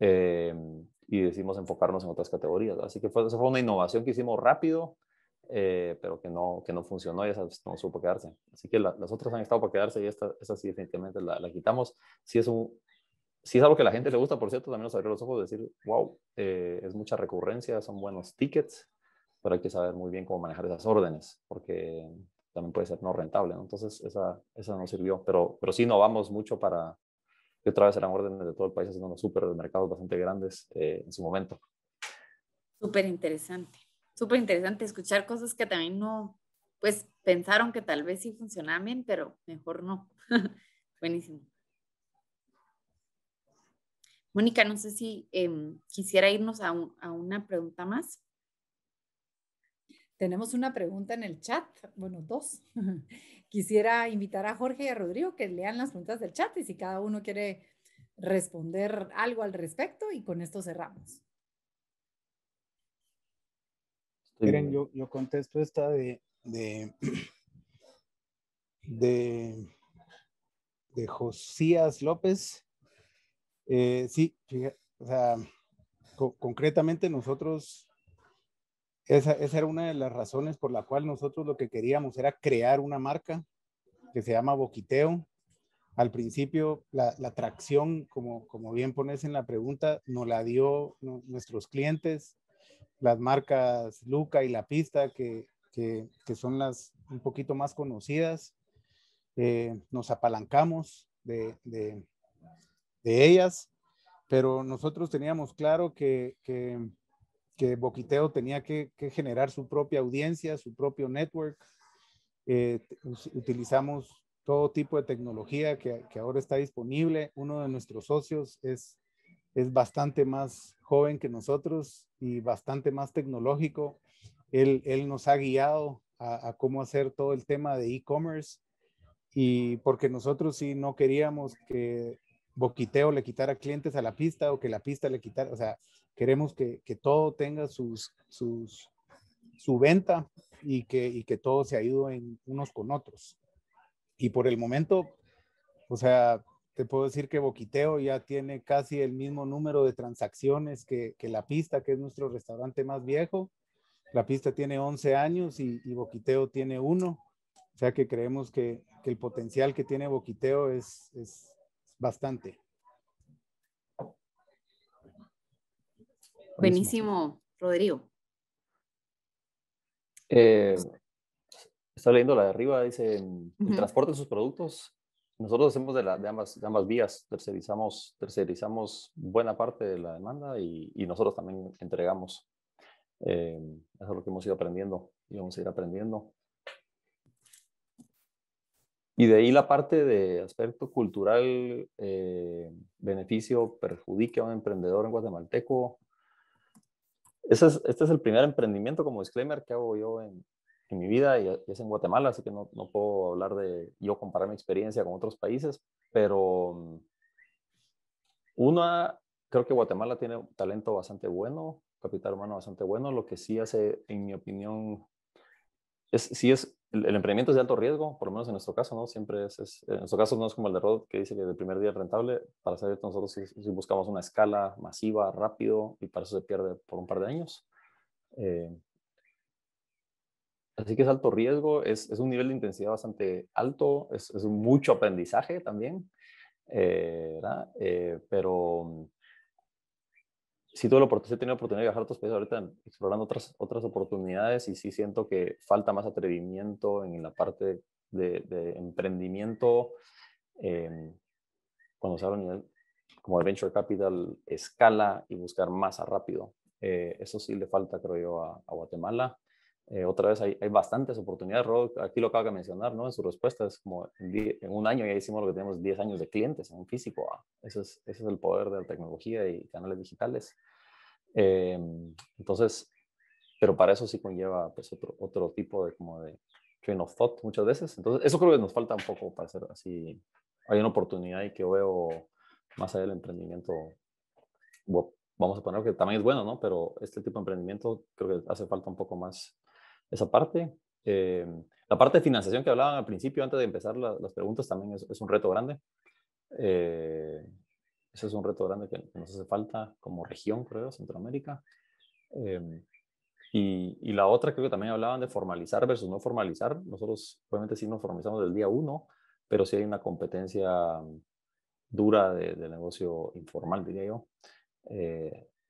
Eh, y decidimos enfocarnos en otras categorías. Así que fue, fue una innovación que hicimos rápido, eh, pero que no, que no funcionó y esa no supo quedarse. Así que las otras han estado para quedarse y esta, esta sí definitivamente la, la quitamos. Si es, un, si es algo que a la gente le gusta, por cierto, también nos abrió los ojos de decir, wow, eh, es mucha recurrencia, son buenos tickets, pero hay que saber muy bien cómo manejar esas órdenes, porque también puede ser no rentable. Entonces, esa, esa no sirvió, pero, pero sí no vamos mucho para, otra vez eran órdenes de todo el país, haciendo unos supermercados bastante grandes eh, en su momento. Súper interesante, súper interesante escuchar cosas que también no, pues pensaron que tal vez sí funcionaban bien, pero mejor no. Buenísimo. Mónica, no sé si em, quisiera irnos a, a, una pregunta más. Tenemos una pregunta en el chat, bueno, dos. Quisiera invitar a Jorge y a Rodrigo que lean las preguntas del chat y si cada uno quiere responder algo al respecto y con esto cerramos. Miren, yo, contesto esta de, de, de, Josías López. Eh, sí, o sea, concretamente nosotros esa, era una de las razones por la cual nosotros lo que queríamos era crear una marca que se llama Boquiteo. Al principio, la, tracción, como, como bien pones en la pregunta, nos la dio nuestros clientes, las marcas Luca y La Pista, que, son las un poquito más conocidas. Eh, nos apalancamos de, ellas, pero nosotros teníamos claro que, que que Boquiteo tenía que, generar su propia audiencia, su propio network. Eh, utilizamos todo tipo de tecnología que, ahora está disponible. Uno de nuestros socios es, es bastante más joven que nosotros y bastante más tecnológico. Él, nos ha guiado a, cómo hacer todo el tema de e-commerce y porque nosotros sí no queríamos que boquiteo le quitara clientes a la pista o que la pista le quitara, o sea, queremos que, que todo tenga sus, sus, su venta y que, y que todo se ayuden unos con otros. Y por el momento, o sea, te puedo decir que Boquiteo ya tiene casi el mismo número de transacciones que, que La Pista, que es nuestro restaurante más viejo. La Pista tiene 11 años y, y Boquiteo tiene uno. O sea que creemos que, que el potencial que tiene Boquiteo es, es bastante. Buenísimo, Rodrigo. Eh, está leyendo la de arriba, dice, el transporte de sus productos, nosotros hacemos de, de, ambas, ambas vías, tercerizamos, tercerizamos buena parte de la demanda y, nosotros también entregamos. Eh, eso es lo que hemos ido aprendiendo y vamos a ir aprendiendo. Y de ahí la parte de aspecto cultural, eh, beneficio, perjudique a un emprendedor en guatemalteco, este es el primer emprendimiento como disclaimer que hago yo en, mi vida y, es en Guatemala, así que no, puedo hablar de yo comparar mi experiencia con otros países, pero mm, una, creo que Guatemala tiene un talento bastante bueno, capital humano bastante bueno, lo que sí hace, en mi opinión, es, sí es el, emprendimiento es de alto riesgo, por lo menos en nuestro caso, ¿no? Siempre es, en nuestro caso no es como el de Rod que dice que el primer día es rentable, para saber nosotros si, buscamos una escala masiva, rápido, y para eso se pierde por un par de años. Eh, así que es alto riesgo, es, un nivel de intensidad bastante alto, es, mucho aprendizaje también, eh, ¿verdad? Eh, pero sí tuve la oportunidad, he tenido oportunidad de viajar a otros países ahorita explorando otras, otras oportunidades y sí siento que falta más atrevimiento en la parte de, emprendimiento em, cuando se habla como de venture capital, escala y buscar masa rápido. Eh, eso sí le falta, creo yo, a, a Guatemala. Eh, otra vez hay, hay, bastantes oportunidades, Rod, aquí lo acaba de mencionar, ¿no? En su respuesta es como en, un año ya hicimos lo que tenemos 10 años de clientes en físico. Ah, ese, es, es, el poder de la tecnología y canales digitales. Em, entonces, pero para eso sí conlleva pues otro, otro tipo de como de train of thought muchas veces. Entonces, eso creo que nos falta un poco para ser así. Hay una oportunidad y que veo más allá del emprendimiento vamos a poner que también es bueno, ¿no? Pero este tipo de emprendimiento creo que hace falta un poco más esa parte. Eh, la parte de financiación que hablaban al principio, antes de empezar las preguntas, también es, un reto grande. ese es un reto grande eh, que nos hace falta como región, creo, Centroamérica. Eh, y, la otra, creo que también hablaban de formalizar versus no formalizar. Nosotros, obviamente, sí nos formalizamos del día uno, pero sí hay una competencia dura del de negocio informal, diría yo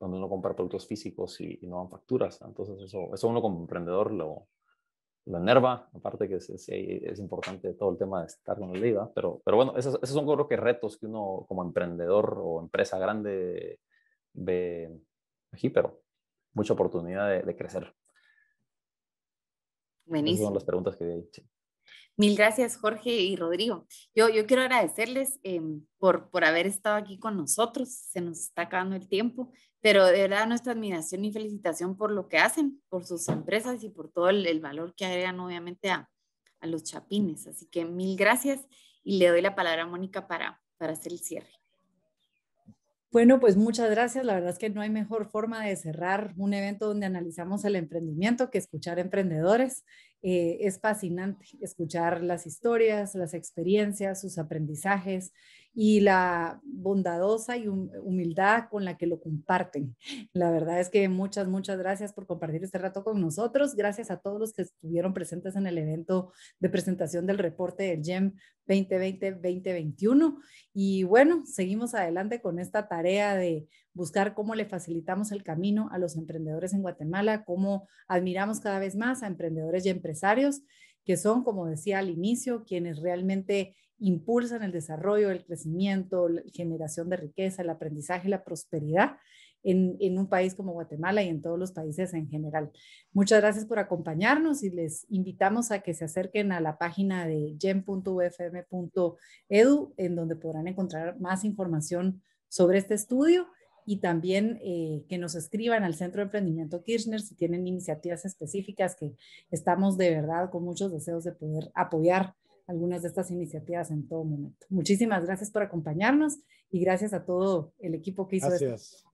donde uno compra productos físicos y, no dan facturas. Entonces eso, eso uno como emprendedor lo, lo enerva, aparte que es, es, eh, importante todo el tema de estar con la liga, pero, pero bueno, esos, esos son creo que retos que uno como emprendedor o empresa grande ve aquí, pero mucha oportunidad de, crecer. Buenísimo. Esas son las preguntas que vi Mil gracias, Jorge y Rodrigo. Yo, quiero agradecerles em, por, por haber estado aquí con nosotros. Se nos está acabando el tiempo, pero de verdad nuestra admiración y felicitación por lo que hacen, por sus empresas y por todo el, valor que agregan obviamente a, los chapines. Así que mil gracias y le doy la palabra a Mónica para, para hacer el cierre. Bueno, pues muchas gracias. La verdad es que no hay mejor forma de cerrar un evento donde analizamos el emprendimiento que escuchar emprendedores. Eh, es fascinante escuchar las historias, las experiencias, sus aprendizajes, y la bondadosa y humildad con la que lo comparten. La verdad es que muchas, muchas gracias por compartir este rato con nosotros. Gracias a todos los que estuvieron presentes en el evento de presentación del reporte del GEM 2020-2021. Y bueno, seguimos adelante con esta tarea de buscar cómo le facilitamos el camino a los emprendedores en Guatemala, cómo admiramos cada vez más a emprendedores y empresarios que son, como decía al inicio, quienes realmente impulsan el desarrollo, el crecimiento, la generación de riqueza, el aprendizaje, y la prosperidad en, un país como Guatemala y en todos los países en general. Muchas gracias por acompañarnos y les invitamos a que se acerquen a la página de gem.ufm.edu e en donde podrán encontrar más información sobre este estudio y también eh, que nos escriban al Centro de Emprendimiento Kirchner si tienen iniciativas específicas que estamos de verdad con muchos deseos de poder apoyar algunas de estas iniciativas en todo momento. Muchísimas gracias por acompañarnos y gracias a todo el equipo que hizo gracias. esto.